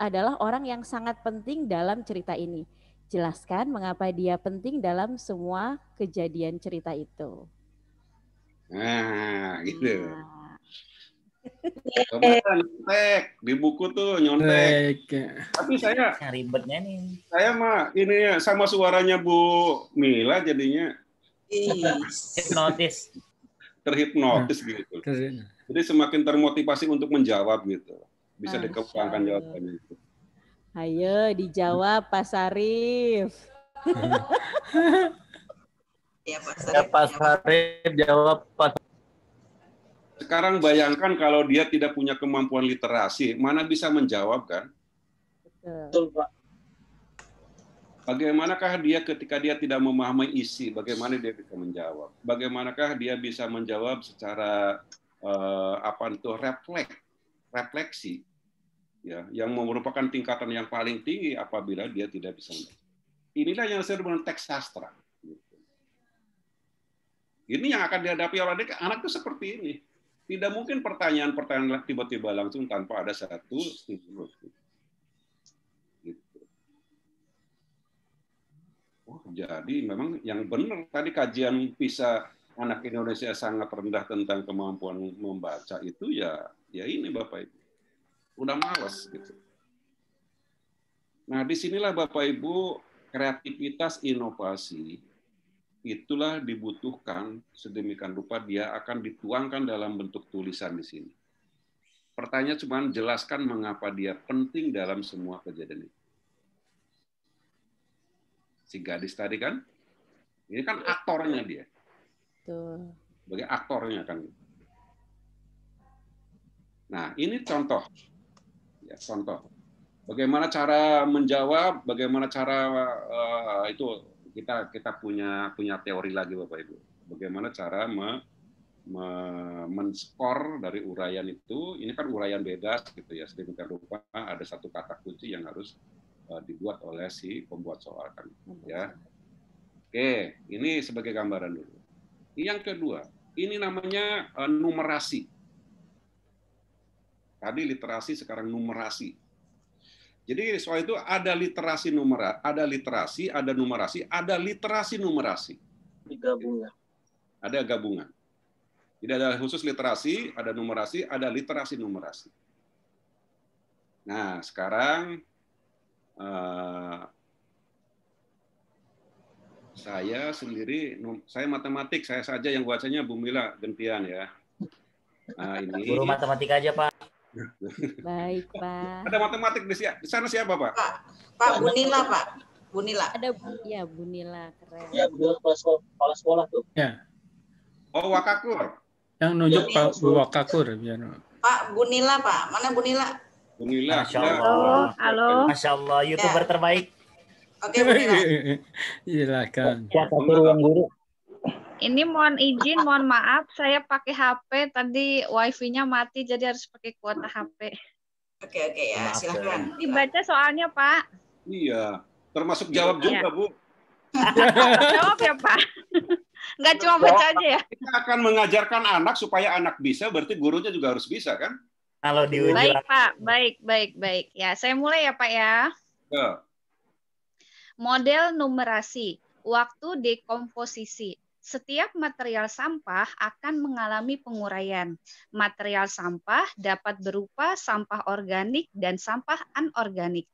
adalah orang yang sangat penting dalam cerita ini. Jelaskan mengapa dia penting dalam semua kejadian cerita itu. Nah, gitu. Nah, Kan nyontek di buku tuh nyontek. Ya. Tapi saya ribetnya nih. Saya mah ini ya sama suaranya Bu Mila jadinya. Iya. Hipnotis. Terhipnotis nah, gitu. Jadi semakin termotivasi untuk menjawab gitu. Bisa dikembangkan jawabannya itu. Ayo dijawab Pak Sarif. Hmm. ya Pak Sarif, ya, Pak Sarif jawab Pak sekarang bayangkan kalau dia tidak punya kemampuan literasi, mana bisa menjawab kan? Betul, Pak. Bagaimanakah dia ketika dia tidak memahami isi, bagaimana dia bisa menjawab? Bagaimanakah dia bisa menjawab secara uh, apa itu refleks, refleksi, ya, yang merupakan tingkatan yang paling tinggi apabila dia tidak bisa. Menjawab. Inilah yang saya dengan teks sastra. Ini yang akan dihadapi oleh anak itu seperti ini. Tidak mungkin pertanyaan-pertanyaan tiba-tiba langsung tanpa ada satu stimulus. Oh, jadi memang yang benar tadi kajian PISA anak Indonesia sangat rendah tentang kemampuan membaca itu ya ya ini Bapak Ibu. Udah males. gitu. Nah, disinilah Bapak Ibu kreativitas inovasi itulah dibutuhkan sedemikian rupa dia akan dituangkan dalam bentuk tulisan di sini. Pertanyaan cuma jelaskan mengapa dia penting dalam semua kejadian ini. Si gadis tadi kan, ini kan aktornya dia. Sebagai aktornya kan. Nah, ini contoh. Ya, contoh. Bagaimana cara menjawab, bagaimana cara uh, itu kita kita punya punya teori lagi Bapak Ibu. Bagaimana cara me, me, menskor dari uraian itu? Ini kan uraian beda gitu ya. Sedemikian rupa ada satu kata kunci yang harus uh, dibuat oleh si pembuat soal kan ya. Oke, ini sebagai gambaran dulu. Yang kedua, ini namanya uh, numerasi. Tadi literasi sekarang numerasi jadi soal itu ada literasi numera, ada literasi, ada numerasi, ada literasi numerasi. Gabungan. Ada gabungan. Tidak ada khusus literasi, ada numerasi, ada literasi numerasi. Nah, sekarang uh, saya sendiri, saya matematik, saya saja yang bacanya Bumila Gentian ya. Nah, ini. Guru matematika aja Pak. Baik, Pak. Ada matematik di, di sana siapa, Pak? Pak, Pak Bunila, Pak. Bunila. Ada Bu, ya Bunila, keren. Ya, Bunila kepala sekolah, kepala sekolah tuh. Ya. Oh, Wakakur. Yang nunjuk ya, Pak Bu Wakakur. Ya. Pak Bunila, Pak. Mana Bunila? Bunila. Masya Allah. Halo. Masya Allah, ya. YouTuber ya. terbaik. Oke, okay, Bunila. Iya, silakan. Wakakur yang guru. Ini mohon izin, mohon maaf, saya pakai HP tadi wifi-nya mati jadi harus pakai kuota HP. Oke oke ya, maaf, silahkan. Ya. Dibaca soalnya Pak. Iya, termasuk jawab iya. Bu. jawab ya Pak. Nggak cuma baca aja ya. Kita akan mengajarkan anak supaya anak bisa, berarti gurunya juga harus bisa kan? Kalau diuji. Baik Pak, baik baik baik. Ya, saya mulai ya Pak ya. Ya. Model numerasi, waktu dekomposisi, setiap material sampah akan mengalami penguraian. Material sampah dapat berupa sampah organik dan sampah anorganik.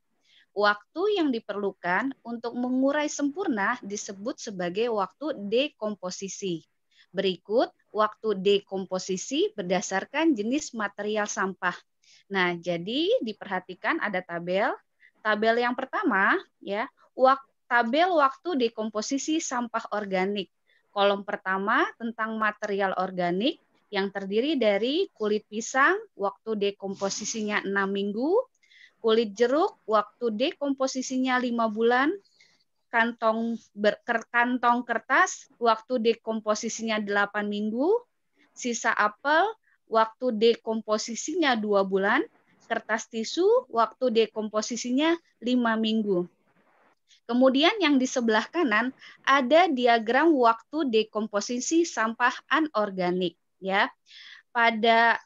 Waktu yang diperlukan untuk mengurai sempurna disebut sebagai waktu dekomposisi. Berikut waktu dekomposisi berdasarkan jenis material sampah. Nah, jadi diperhatikan ada tabel. Tabel yang pertama ya, waktu tabel waktu dekomposisi sampah organik. Kolom pertama tentang material organik yang terdiri dari kulit pisang waktu dekomposisinya 6 minggu, kulit jeruk waktu dekomposisinya 5 bulan, kantong ber, kantong kertas waktu dekomposisinya 8 minggu, sisa apel waktu dekomposisinya 2 bulan, kertas tisu waktu dekomposisinya 5 minggu. Kemudian yang di sebelah kanan ada diagram waktu dekomposisi sampah anorganik ya. Pada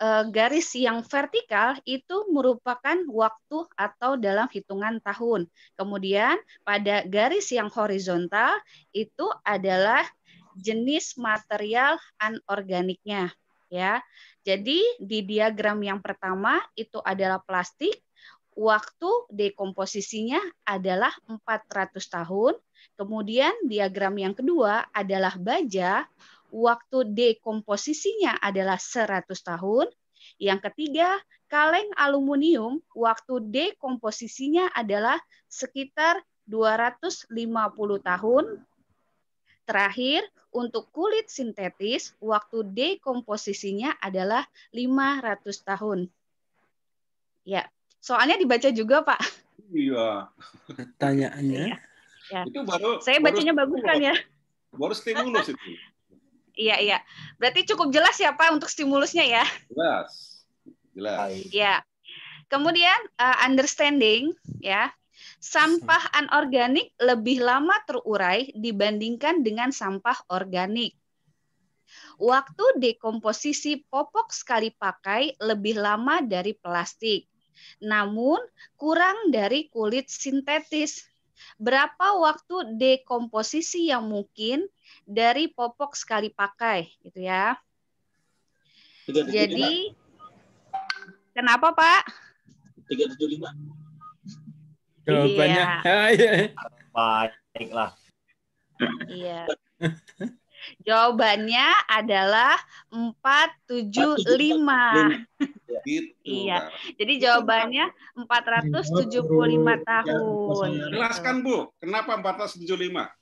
eh, garis yang vertikal itu merupakan waktu atau dalam hitungan tahun. Kemudian pada garis yang horizontal itu adalah jenis material anorganiknya ya. Jadi di diagram yang pertama itu adalah plastik, waktu dekomposisinya adalah 400 tahun. Kemudian diagram yang kedua adalah baja, waktu dekomposisinya adalah 100 tahun. Yang ketiga, kaleng aluminium, waktu dekomposisinya adalah sekitar 250 tahun. Terakhir, untuk kulit sintetis, waktu dekomposisinya adalah 500 tahun. Ya, Soalnya dibaca juga, Pak. Iya. Pertanyaannya. Iya. Ya. Itu baru Saya bacanya bagus kan ya? Baru stimulus itu. iya, iya. Berarti cukup jelas ya, Pak, untuk stimulusnya ya? Jelas. Jelas. Iya. Kemudian uh, understanding ya. Sampah anorganik lebih lama terurai dibandingkan dengan sampah organik. Waktu dekomposisi popok sekali pakai lebih lama dari plastik namun kurang dari kulit sintetis. Berapa waktu dekomposisi yang mungkin dari popok sekali pakai gitu ya. Jadi Pak. kenapa, Pak? 375. Jawabannya. Iya. iya. Baiklah. Iya. Jawabannya adalah 475. Iya. Gitu. iya. Jadi jawabannya 475 iya, tahun. Jelaskan Bu, kenapa 475?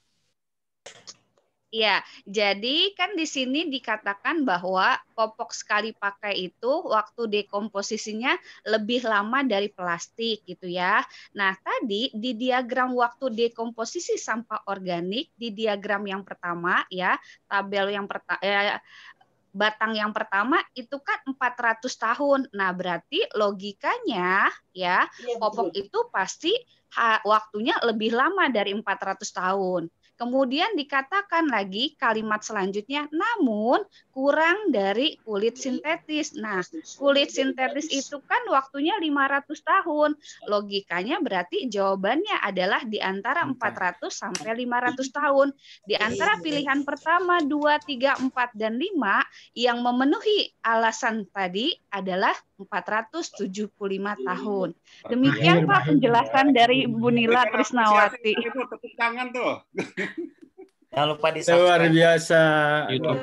Iya, jadi kan di sini dikatakan bahwa popok sekali pakai itu waktu dekomposisinya lebih lama dari plastik gitu ya. Nah, tadi di diagram waktu dekomposisi sampah organik di diagram yang pertama ya, tabel yang pertama ya, eh, batang yang pertama itu kan 400 tahun. Nah, berarti logikanya ya, iya, popok itu pasti ha, waktunya lebih lama dari 400 tahun. Kemudian dikatakan lagi kalimat selanjutnya, namun kurang dari kulit sintetis. Nah, kulit sintetis itu kan waktunya 500 tahun. Logikanya berarti jawabannya adalah di antara 400 sampai 500 tahun. Di iya, antara iya, iya. pilihan pertama 2, 3, 4, dan 5 yang memenuhi alasan tadi adalah 475 iya, tahun. Iya. Demikian iya, Pak penjelasan dari Bu Nila Krisnawati. Tepuk tangan tuh. Jangan lupa di Luar biasa. YouTube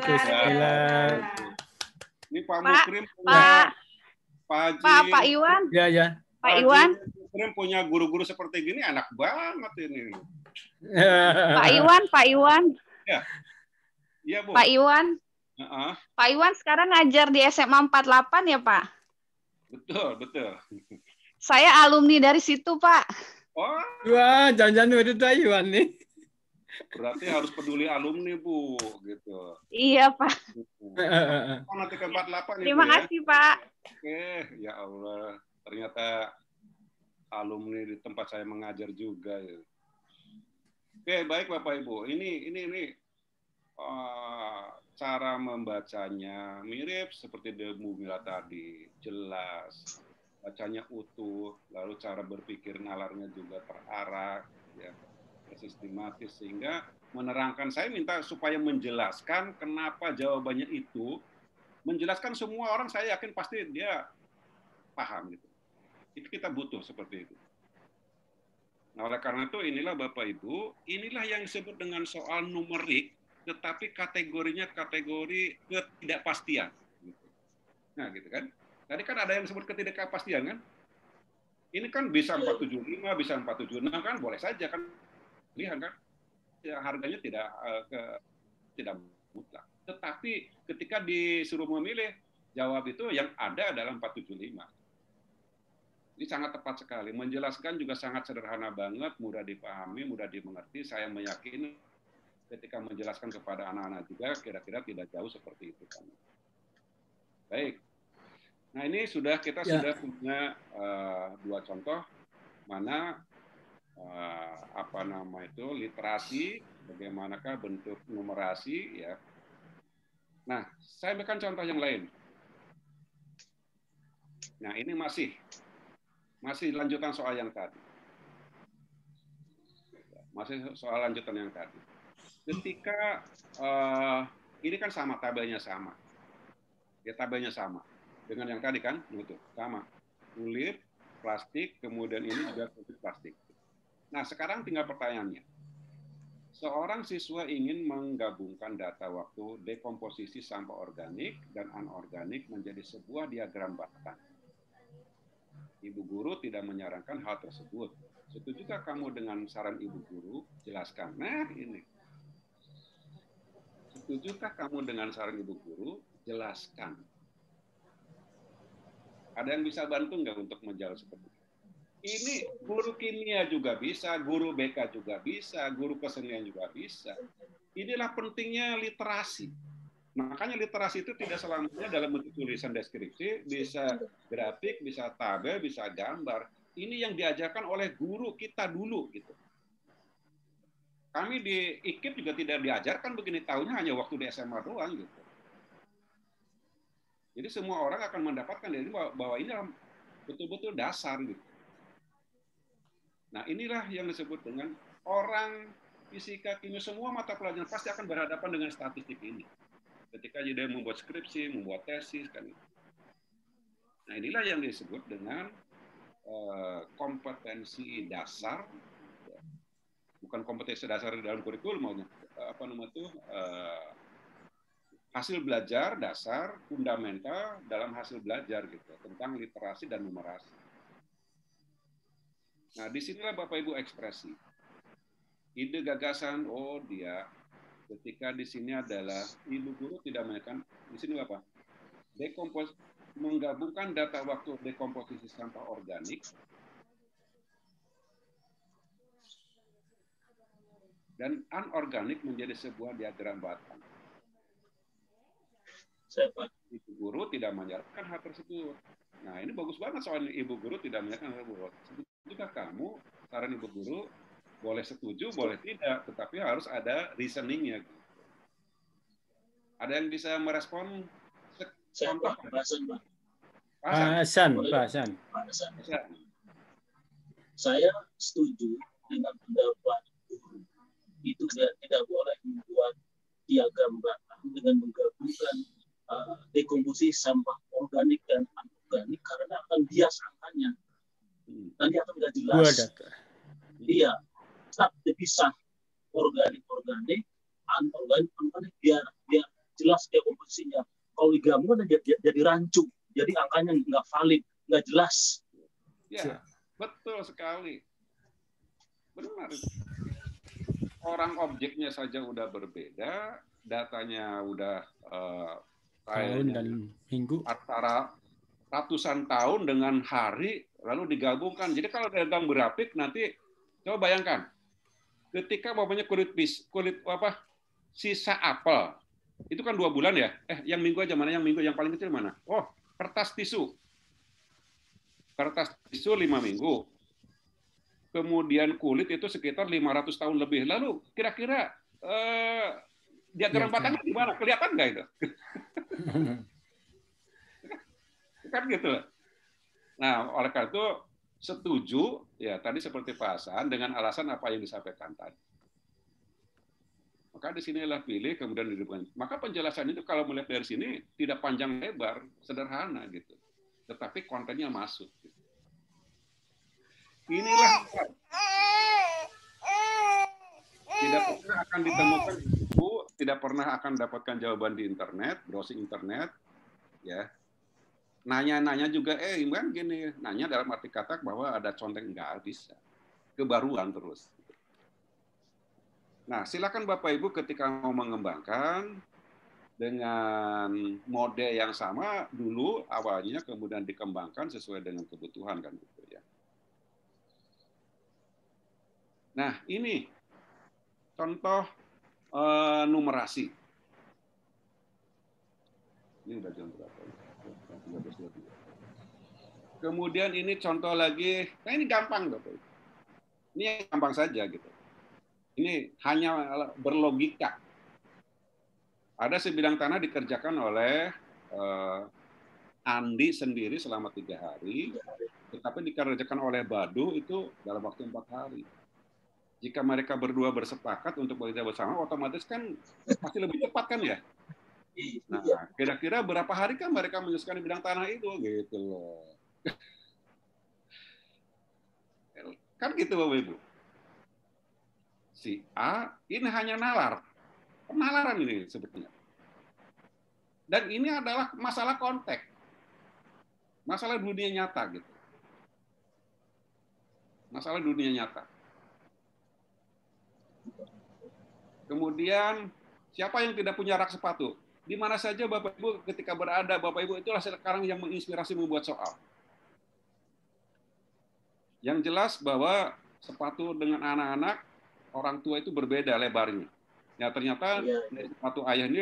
Ini Pak, Pak Mukrim Pak Pak, Pak, Pak Iwan. Iya ya. Pak, Iwan. Mukrim punya guru-guru seperti gini enak banget ini. Pak Iwan, Pak Iwan. Iya. Iya, Bu. Pak Iwan. Uh -huh. Pak Iwan sekarang ngajar di SMA 48 ya, Pak? Betul, betul. Saya alumni dari situ, Pak. Oh. Wah, jangan-jangan itu Taiwan nih. Berarti harus peduli alumni, Bu, gitu. Iya, Pak. Oh, nanti ke 48 Terima ya, kasih, Pak. Oke, ya Allah. Ternyata alumni di tempat saya mengajar juga ya. Oke, baik Bapak Ibu. Ini ini ini uh, cara membacanya mirip seperti Debu Mila tadi, jelas, bacanya utuh, lalu cara berpikir nalarnya juga terarah, ya, sistematis sehingga menerangkan. Saya minta supaya menjelaskan kenapa jawabannya itu, menjelaskan semua orang saya yakin pasti dia paham gitu. Itu kita butuh seperti itu. Nah, oleh karena itu inilah Bapak Ibu, inilah yang disebut dengan soal numerik tetapi kategorinya kategori ketidakpastian. Nah, gitu kan. Tadi kan ada yang disebut ketidakpastian kan? Ini kan bisa 475, iya. bisa 476 kan boleh saja kan Lihat, kan. Ya, harganya tidak uh, ke, tidak mutlak. Tetapi ketika disuruh memilih, jawab itu yang ada adalah 475. Ini sangat tepat sekali. Menjelaskan juga sangat sederhana banget, mudah dipahami, mudah dimengerti. Saya meyakini ketika menjelaskan kepada anak-anak juga kira-kira tidak jauh seperti itu kan. Baik. Nah ini sudah kita ya. sudah punya uh, dua contoh mana uh, apa nama itu literasi, bagaimanakah bentuk numerasi ya. Nah saya berikan contoh yang lain. Nah ini masih masih lanjutan soal yang tadi. Masih soal lanjutan yang tadi ketika uh, ini kan sama tabelnya sama ya tabelnya sama dengan yang tadi kan itu sama kulit plastik kemudian ini juga kulit plastik nah sekarang tinggal pertanyaannya seorang siswa ingin menggabungkan data waktu dekomposisi sampah organik dan anorganik menjadi sebuah diagram batang ibu guru tidak menyarankan hal tersebut setujukah kamu dengan saran ibu guru jelaskan nah ini Setujukah kamu dengan saran ibu guru? Jelaskan. Ada yang bisa bantu nggak untuk menjawab seperti itu? Ini guru kimia juga bisa, guru BK juga bisa, guru kesenian juga bisa. Inilah pentingnya literasi. Makanya literasi itu tidak selamanya dalam bentuk tulisan deskripsi, bisa grafik, bisa tabel, bisa gambar. Ini yang diajarkan oleh guru kita dulu gitu. Kami di IKIP juga tidak diajarkan begini tahunya hanya waktu di SMA doang gitu. Jadi semua orang akan mendapatkan dari bahwa ini betul-betul dasar gitu. Nah inilah yang disebut dengan orang fisika, kimia, semua mata pelajaran pasti akan berhadapan dengan statistik ini. Ketika dia membuat skripsi, membuat tesis, kan. Nah inilah yang disebut dengan eh, kompetensi dasar bukan kompetensi dasar di dalam kurikulum maunya apa namanya tuh eh, hasil belajar dasar fundamental dalam hasil belajar gitu tentang literasi dan numerasi. Nah, disinilah Bapak Ibu ekspresi. Ide gagasan, oh dia ketika di sini adalah ibu guru tidak menekan di sini apa? Dekompos menggabungkan data waktu dekomposisi sampah organik dan anorganik menjadi sebuah diagram batang. Ibu guru tidak menyarankan hal tersebut. Nah, ini bagus banget soal ibu guru tidak menyarankan hal tersebut. Juga kamu, saran ibu guru, boleh setuju, boleh tidak, tetapi harus ada reasoningnya. Ada yang bisa merespon? Contoh. Pak Hasan, Pak Hasan. Saya setuju dengan pendapat itu tidak, ya, tidak boleh membuat dia gambar dengan menggabungkan uh, eh, dekomposisi sampah organik dan anorganik karena akan bias angkanya. Hmm. Nanti akan tidak jelas. Iya, tetap dipisah organik organik, anorganik anorganik biar biar jelas dekomposisinya. Kalau digabungkan jadi, jadi rancu, jadi angkanya nggak valid, nggak jelas. Ya, betul sekali. Benar orang objeknya saja udah berbeda, datanya udah uh, tahun dan minggu antara ratusan tahun dengan hari lalu digabungkan. Jadi kalau dagang berapik nanti coba bayangkan ketika bapaknya kulit pis kulit apa sisa apel itu kan dua bulan ya eh yang minggu aja mana yang minggu yang paling kecil mana oh kertas tisu kertas tisu lima minggu kemudian kulit itu sekitar 500 tahun lebih. Lalu kira-kira dia diagram ya, batangnya di iya, iya. mana? Kelihatan nggak itu? kan gitu. Nah, oleh karena itu setuju ya tadi seperti pasan dengan alasan apa yang disampaikan tadi. Maka di sinilah pilih kemudian depan. Maka penjelasan itu kalau melihat dari sini tidak panjang lebar, sederhana gitu. Tetapi kontennya masuk. Gitu. Inilah tidak pernah akan ditemukan buku, tidak pernah akan dapatkan jawaban di internet, browsing internet, ya. Nanya-nanya juga, eh kan gini, nanya dalam arti kata bahwa ada conteng nggak bisa, kebaruan terus. Nah, silakan Bapak Ibu ketika mau mengembangkan dengan mode yang sama dulu awalnya kemudian dikembangkan sesuai dengan kebutuhan kan. Gitu. Nah, ini contoh e, numerasi. Ini udah jam berapa? Kemudian ini contoh lagi, nah ini gampang Bapak. Ini yang gampang saja gitu. Ini hanya berlogika. Ada sebidang tanah dikerjakan oleh eh, Andi sendiri selama tiga hari, tetapi dikerjakan oleh Badu itu dalam waktu empat hari jika mereka berdua bersepakat untuk bekerja bersama, otomatis kan pasti lebih cepat kan ya. Iya. Nah, kira-kira berapa hari kan mereka menyusahkan di bidang tanah itu gitu loh. kan gitu Bapak Ibu. Si A ini hanya nalar. Penalaran ini sebetulnya. Dan ini adalah masalah konteks. Masalah dunia nyata gitu. Masalah dunia nyata Kemudian siapa yang tidak punya rak sepatu? Di mana saja Bapak Ibu ketika berada, Bapak Ibu itulah sekarang yang menginspirasi membuat soal. Yang jelas bahwa sepatu dengan anak-anak, orang tua itu berbeda lebarnya. Ya ternyata ya. sepatu ayah ini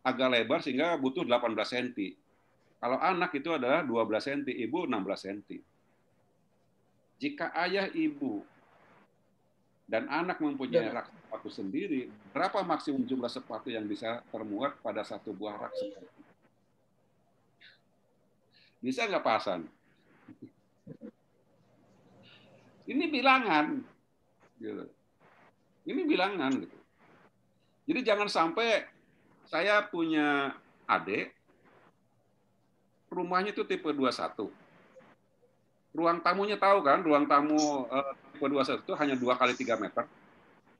agak lebar sehingga butuh 18 cm. Kalau anak itu adalah 12 cm, ibu 16 cm. Jika ayah, ibu, dan anak mempunyai ya. rak sepatu sendiri, berapa maksimum jumlah sepatu yang bisa termuat pada satu buah rak sepatu? Bisa nggak Pak Ini bilangan. Gitu. Ini bilangan. Gitu. Jadi jangan sampai saya punya adik, rumahnya itu tipe 21. Ruang tamunya tahu kan, ruang tamu eh, tipe 21 itu hanya dua kali tiga meter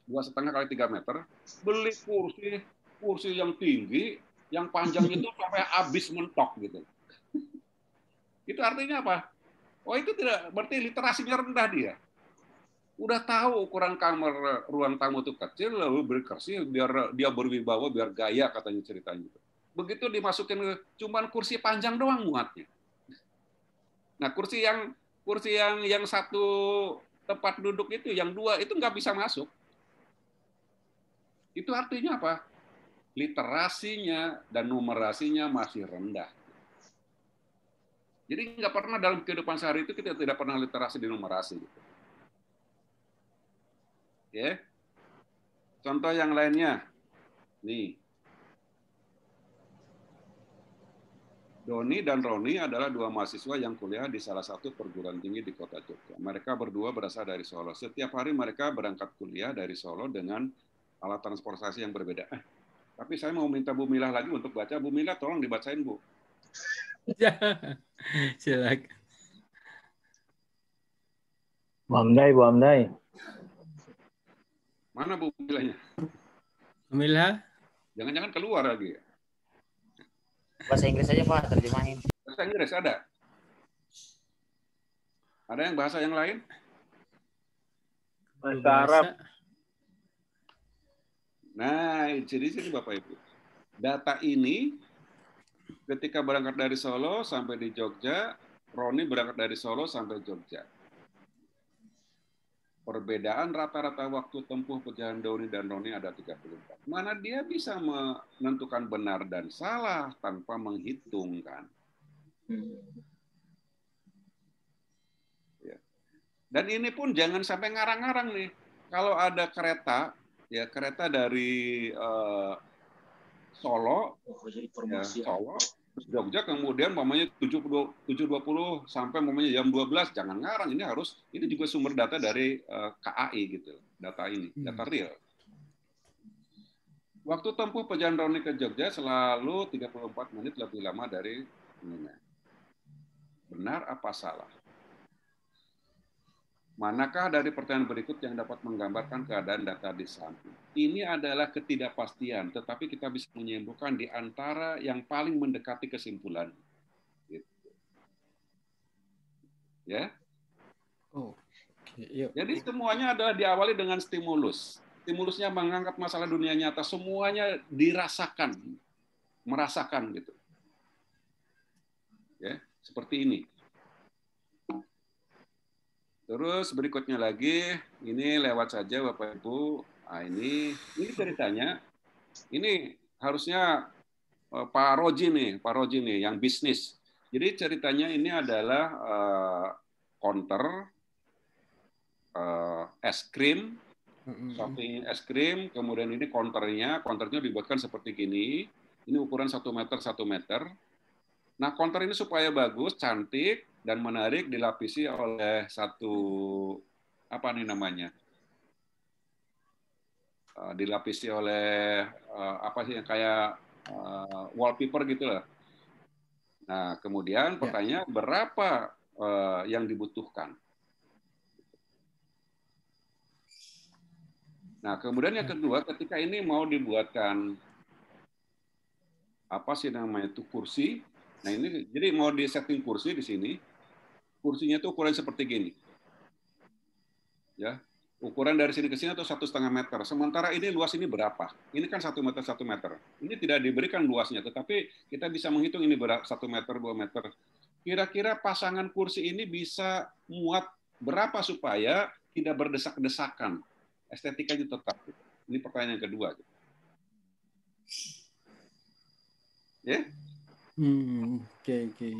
dua setengah kali tiga meter, beli kursi kursi yang tinggi, yang panjang itu sampai habis mentok gitu. itu artinya apa? Oh itu tidak berarti literasinya rendah dia. Udah tahu ukuran kamar ruang tamu itu kecil, lalu beri kursi biar dia berwibawa, biar gaya katanya ceritanya gitu. Begitu dimasukin cuman kursi panjang doang muatnya. Nah kursi yang kursi yang yang satu tempat duduk itu yang dua itu nggak bisa masuk itu artinya apa? Literasinya dan numerasinya masih rendah. Jadi nggak pernah dalam kehidupan sehari itu kita tidak pernah literasi di numerasi. Gitu. Ya. Contoh yang lainnya. Nih. Doni dan Roni adalah dua mahasiswa yang kuliah di salah satu perguruan tinggi di kota Jogja. Mereka berdua berasal dari Solo. Setiap hari mereka berangkat kuliah dari Solo dengan alat transportasi yang berbeda. tapi saya mau minta Bu Mila lagi untuk baca. Bu Mila tolong dibacain Bu. Ya, silakan. Bu Amdai, Bu Amdai. Mana Bu Milahnya? Bu Mila? Jangan-jangan keluar lagi. Ya? Bahasa Inggris aja Pak, terjemahin. Bahasa Inggris ada? Ada yang bahasa yang lain? Bahasa Arab. Bahasa Nah, jadi sini Bapak Ibu. Data ini ketika berangkat dari Solo sampai di Jogja, Roni berangkat dari Solo sampai Jogja. Perbedaan rata-rata waktu tempuh perjalanan Doni dan Roni ada 34. Mana dia bisa menentukan benar dan salah tanpa menghitungkan. Ya. Dan ini pun jangan sampai ngarang-ngarang nih. Kalau ada kereta ya kereta dari uh, Solo, oh, ya, ya, Solo, Jogja kemudian mamanya 7.20 sampai mamanya jam 12 jangan ngarang ini harus ini juga sumber data dari uh, eh, KAI e gitu data ini hmm. data real waktu tempuh perjalanan Roni ke Jogja selalu 34 menit lebih lama dari ini. benar apa salah Manakah dari pertanyaan berikut yang dapat menggambarkan keadaan data di sana? Ini adalah ketidakpastian, tetapi kita bisa menyembuhkan di antara yang paling mendekati kesimpulan. Gitu. Ya. Oh. Yuk. Jadi semuanya adalah diawali dengan stimulus. Stimulusnya mengangkat masalah dunia nyata, semuanya dirasakan, merasakan gitu. Ya, seperti ini. Terus berikutnya lagi, ini lewat saja Bapak Ibu. Nah, ini ini ceritanya. Ini harusnya uh, Pak Roji nih, Pak Roji nih yang bisnis. Jadi ceritanya ini adalah uh, counter uh, es krim, shopping es krim, kemudian ini counternya, counternya dibuatkan seperti gini. Ini ukuran satu meter satu meter. Nah, counter ini supaya bagus, cantik, dan menarik dilapisi oleh satu apa nih namanya eh, dilapisi oleh eh, apa sih yang kayak eh, wallpaper gitu lah. Nah kemudian ya. pertanyaan ya. berapa yang dibutuhkan? Nah kemudian yang kedua ketika ini mau dibuatkan apa sih namanya itu kursi. Nah ini jadi mau di setting kursi di sini kursinya itu ukuran seperti gini. Ya, ukuran dari sini ke sini atau satu setengah meter. Sementara ini luas ini berapa? Ini kan satu meter satu meter. Ini tidak diberikan luasnya, tetapi kita bisa menghitung ini berapa satu meter dua meter. Kira-kira pasangan kursi ini bisa muat berapa supaya tidak berdesak-desakan, estetikanya tetap. Ini pertanyaan yang kedua. Ya? Hmm, oke okay, oke. Okay.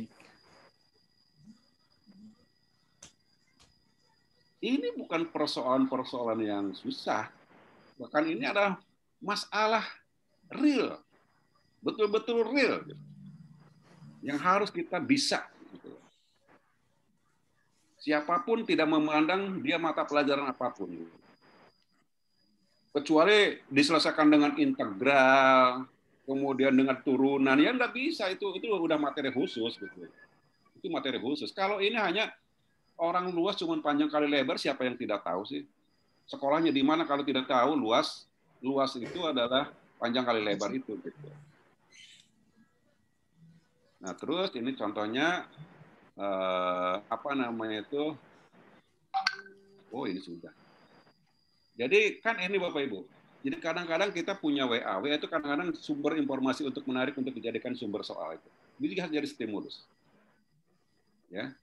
ini bukan persoalan-persoalan yang susah. Bahkan ini adalah masalah real. Betul-betul real. Yang harus kita bisa. Gitu. Siapapun tidak memandang dia mata pelajaran apapun. Kecuali diselesaikan dengan integral, kemudian dengan turunan, ya nggak bisa. Itu itu udah materi khusus. Gitu. Itu materi khusus. Kalau ini hanya orang luas cuma panjang kali lebar siapa yang tidak tahu sih? Sekolahnya di mana kalau tidak tahu luas luas itu adalah panjang kali lebar itu. Gitu. Nah terus ini contohnya eh, apa namanya itu? Oh ini sudah. Jadi kan ini Bapak Ibu. Jadi kadang-kadang kita punya WA. WA itu kadang-kadang sumber informasi untuk menarik untuk dijadikan sumber soal itu. Jadi harus jadi stimulus. Ya,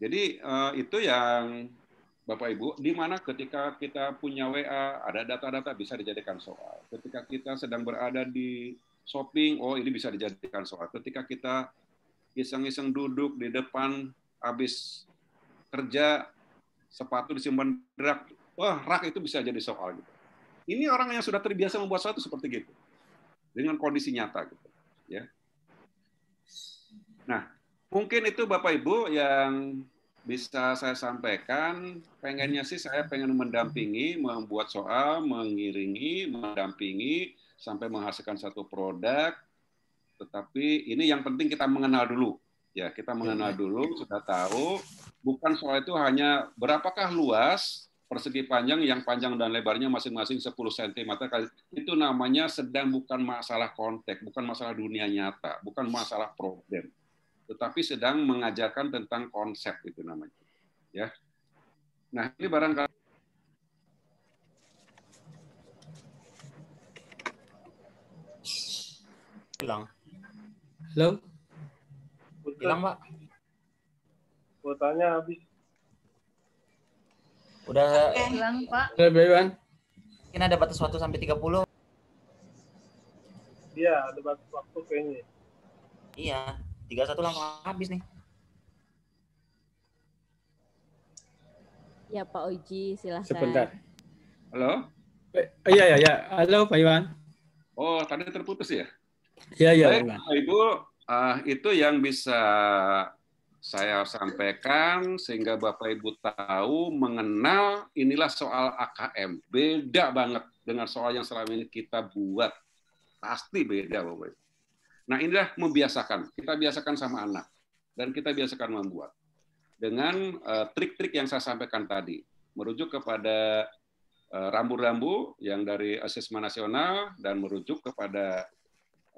jadi uh, itu yang Bapak Ibu, di mana ketika kita punya WA, ada data-data bisa dijadikan soal. Ketika kita sedang berada di shopping, oh ini bisa dijadikan soal. Ketika kita iseng-iseng duduk di depan habis kerja sepatu disimpan rak, wah rak itu bisa jadi soal gitu. Ini orang yang sudah terbiasa membuat sesuatu seperti itu dengan kondisi nyata gitu, ya. Nah, Mungkin itu Bapak Ibu yang bisa saya sampaikan. Pengennya sih saya pengen mendampingi, membuat soal, mengiringi, mendampingi sampai menghasilkan satu produk. Tetapi ini yang penting kita mengenal dulu. Ya, kita mengenal iya. dulu, sudah tahu. Bukan soal itu hanya berapakah luas persegi panjang yang panjang dan lebarnya masing-masing 10 cm. Itu namanya sedang bukan masalah konteks, bukan masalah dunia nyata, bukan masalah problem tetapi sedang mengajarkan tentang konsep itu namanya. Ya. Nah, ini barangkali hilang. Halo? Hilang, Pak. Kuotanya habis. Udah hilang, Pak. Udah bebas. Iya, Mungkin ada batas waktu sampai 30. Iya, ada batas waktu kayaknya. Iya tiga satu langsung habis nih ya Pak Oji silahkan sebentar halo oh, iya iya, halo Pak Iwan oh tadi terputus ya iya iya Ibu uh, itu yang bisa saya sampaikan sehingga Bapak Ibu tahu mengenal inilah soal AKM. Beda banget dengan soal yang selama ini kita buat. Pasti beda Bapak Ibu. Nah inilah membiasakan. Kita biasakan sama anak dan kita biasakan membuat dengan eh, trik-trik uh, yang saya sampaikan tadi merujuk kepada eh, rambu-rambu uh, yang dari asesmen nasional dan merujuk kepada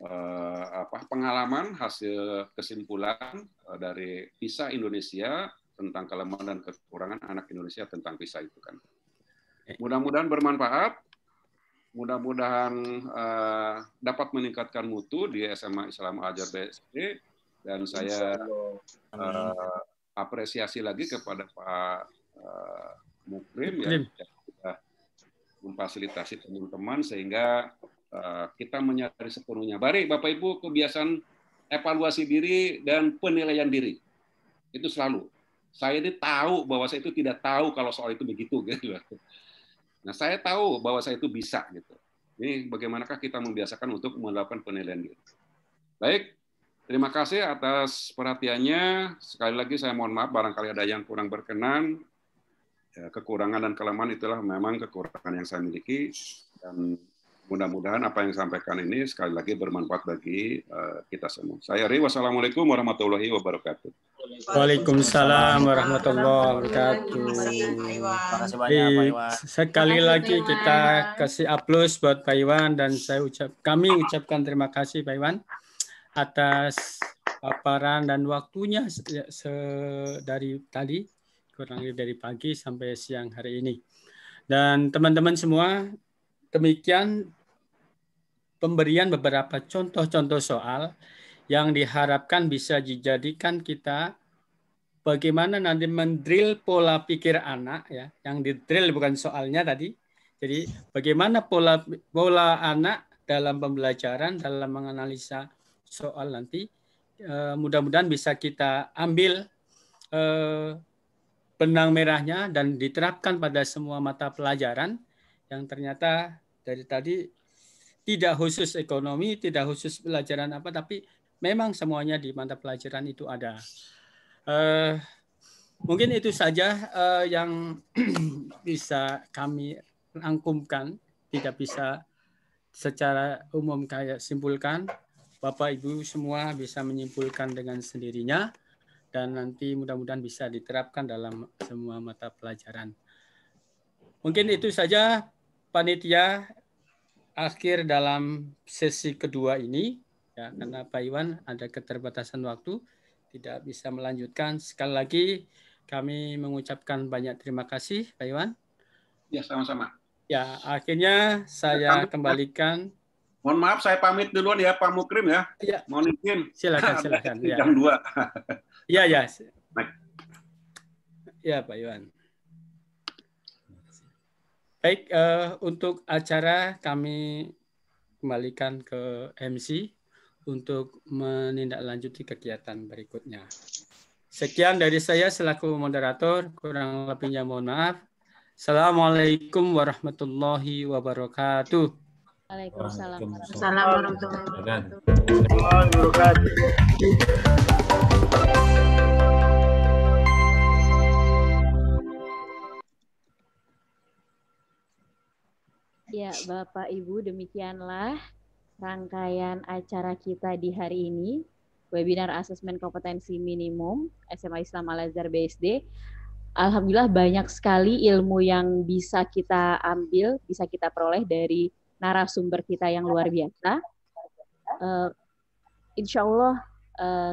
uh, apa pengalaman hasil kesimpulan uh, dari PISA Indonesia tentang kelemahan dan kekurangan anak Indonesia tentang PISA itu kan. Mudah-mudahan bermanfaat mudah-mudahan uh, dapat meningkatkan mutu di SMA Islam Al-Azhar BSD dan saya uh, apresiasi lagi kepada Pak uh, Mukrim yang sudah memfasilitasi teman-teman sehingga uh, kita menyadari sepenuhnya. Bari Bapak Ibu kebiasaan evaluasi diri dan penilaian diri itu selalu. Saya ini tahu bahwa saya itu tidak tahu kalau soal itu begitu gitu. Nah, saya tahu bahwa saya itu bisa gitu. Ini bagaimanakah kita membiasakan untuk melakukan penilaian diri. Baik, terima kasih atas perhatiannya. Sekali lagi saya mohon maaf barangkali ada yang kurang berkenan. Ya, kekurangan dan kelemahan itulah memang kekurangan yang saya miliki dan mudah-mudahan apa yang sampaikan ini sekali lagi bermanfaat bagi eh, kita semua. Saya Ri, wassalamualaikum warahmatullahi wabarakatuh. Waalaikumsalam warahmatullahi wabarakatuh. Di, sekali lagi kita kasih aplaus buat Pak Iwan dan saya ucap kami ucapkan terima kasih Pak Iwan atas paparan dan waktunya se, ya, se dari tadi kurang lebih dari pagi sampai siang hari ini. Dan teman-teman semua demikian pemberian beberapa contoh-contoh soal yang diharapkan bisa dijadikan kita bagaimana nanti mendrill pola pikir anak ya, yang didrill bukan soalnya tadi. Jadi bagaimana pola pola anak dalam pembelajaran dalam menganalisa soal nanti eh, mudah-mudahan bisa kita ambil eh, benang merahnya dan diterapkan pada semua mata pelajaran yang ternyata dari tadi tidak khusus ekonomi, tidak khusus pelajaran apa, tapi memang semuanya di mata pelajaran itu ada. Eh, mungkin itu saja uh, yang bisa kami rangkumkan, tidak bisa secara umum kayak simpulkan. Bapak Ibu semua bisa menyimpulkan dengan sendirinya dan nanti mudah-mudahan bisa diterapkan dalam semua mata pelajaran. Mungkin itu saja panitia akhir dalam sesi kedua ini ya karena Pak Iwan ada keterbatasan waktu tidak bisa melanjutkan. Sekali lagi kami mengucapkan banyak terima kasih, Pak Iwan. Ya, sama-sama. Ya, akhirnya saya pamit, kembalikan. Mohon maaf, saya pamit duluan ya, Pak Mukrim ya. iya Mohon izin. Silakan, silakan. ya. Jam dua. Iya, ya. baik Ya, Pak Iwan. Baik, uh, untuk acara kami kembalikan ke MC untuk menindaklanjuti kegiatan berikutnya. Sekian dari saya selaku moderator, kurang lebihnya mohon maaf. Assalamualaikum warahmatullahi wabarakatuh. Waalaikumsalam Ya, Bapak Ibu, demikianlah rangkaian acara kita di hari ini, webinar asesmen kompetensi minimum SMA Islam Al-Azhar BSD. Alhamdulillah banyak sekali ilmu yang bisa kita ambil, bisa kita peroleh dari narasumber kita yang luar biasa. Uh, insya Allah uh,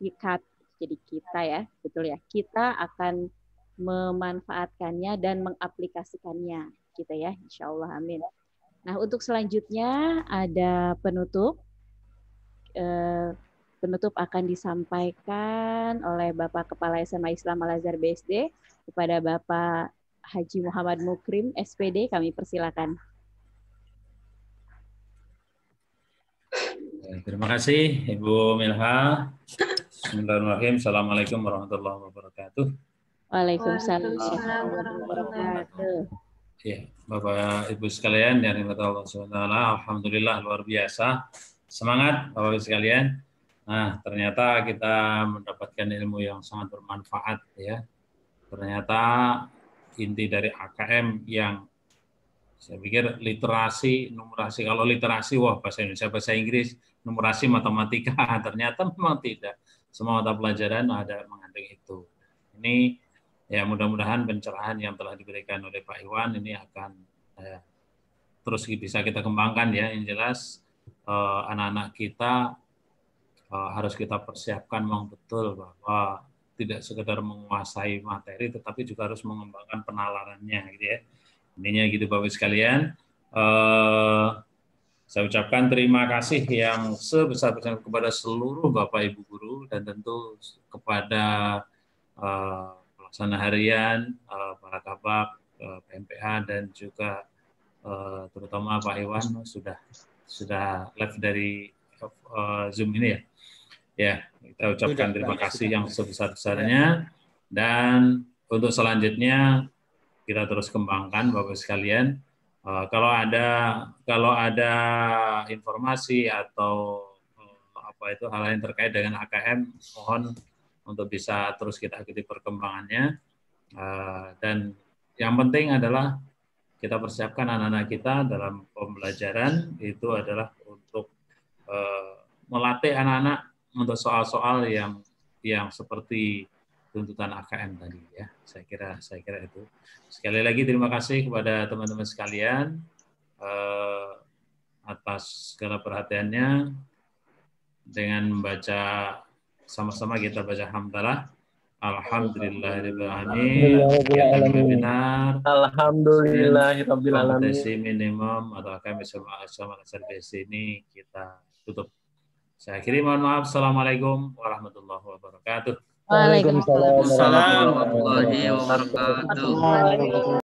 eh, ikat jadi kita ya, betul ya, kita akan memanfaatkannya dan mengaplikasikannya gitu ya, insya Allah, amin. Nah, untuk selanjutnya ada penutup. Eh, penutup akan disampaikan oleh Bapak Kepala SMA Islam Al-Azhar BSD kepada Bapak Haji Muhammad Mukrim, SPD. Kami persilakan. Terima kasih Ibu Milha. Bismillahirrahmanirrahim. Assalamualaikum warahmatullahi wabarakatuh. Waalaikumsalam warahmatullahi wabarakatuh. Ya, Bapak Ibu sekalian yang dirahmati Allah Subhanahu alhamdulillah luar biasa. Semangat Bapak Ibu sekalian. Nah, ternyata kita mendapatkan ilmu yang sangat bermanfaat ya. Ternyata inti dari AKM yang saya pikir literasi, numerasi. Kalau literasi, wah bahasa Indonesia, bahasa Inggris, numerasi, matematika. Ternyata memang tidak. Semua mata pelajaran ada mengandung itu. Ini Ya mudah-mudahan pencerahan yang telah diberikan oleh Pak Iwan ini akan eh, terus bisa kita kembangkan ya. Yang jelas eh, anak-anak eh, kita eh, harus kita persiapkan memang betul bahwa tidak sekedar menguasai materi, tetapi juga harus mengembangkan penalarannya, gitu ya. ininya gitu Bapak sekalian. Eh, saya ucapkan terima kasih yang sebesar-besarnya kepada seluruh Bapak Ibu guru dan tentu kepada eh, pelaksana harian, eh, para kabak, eh, PMPH dan juga eh, terutama Pak Iwan sudah sudah live dari Zoom ini ya. Ya, kita ucapkan terima kasih yang sebesar-besarnya dan untuk selanjutnya kita terus kembangkan Bapak sekalian. kalau ada kalau ada informasi atau apa itu hal lain terkait dengan AKM mohon untuk bisa terus kita ikuti perkembangannya. Uh, dan yang penting adalah kita persiapkan anak-anak kita dalam pembelajaran itu adalah untuk uh, melatih anak-anak untuk soal-soal yang yang seperti tuntutan AKM tadi ya. Saya kira saya kira itu. Sekali lagi terima kasih kepada teman-teman sekalian eh, atas segala perhatiannya dengan membaca sama-sama kita baca hamdalah. Alhamdulillah Alhamdulillahirrahmanirrahim. Kompetisi minimum atau kami sama di sini kita tutup. Saya akhiri mohon maaf. Assalamualaikum warahmatullahi wabarakatuh. Waalaikumsalam warahmatullahi wabarakatuh.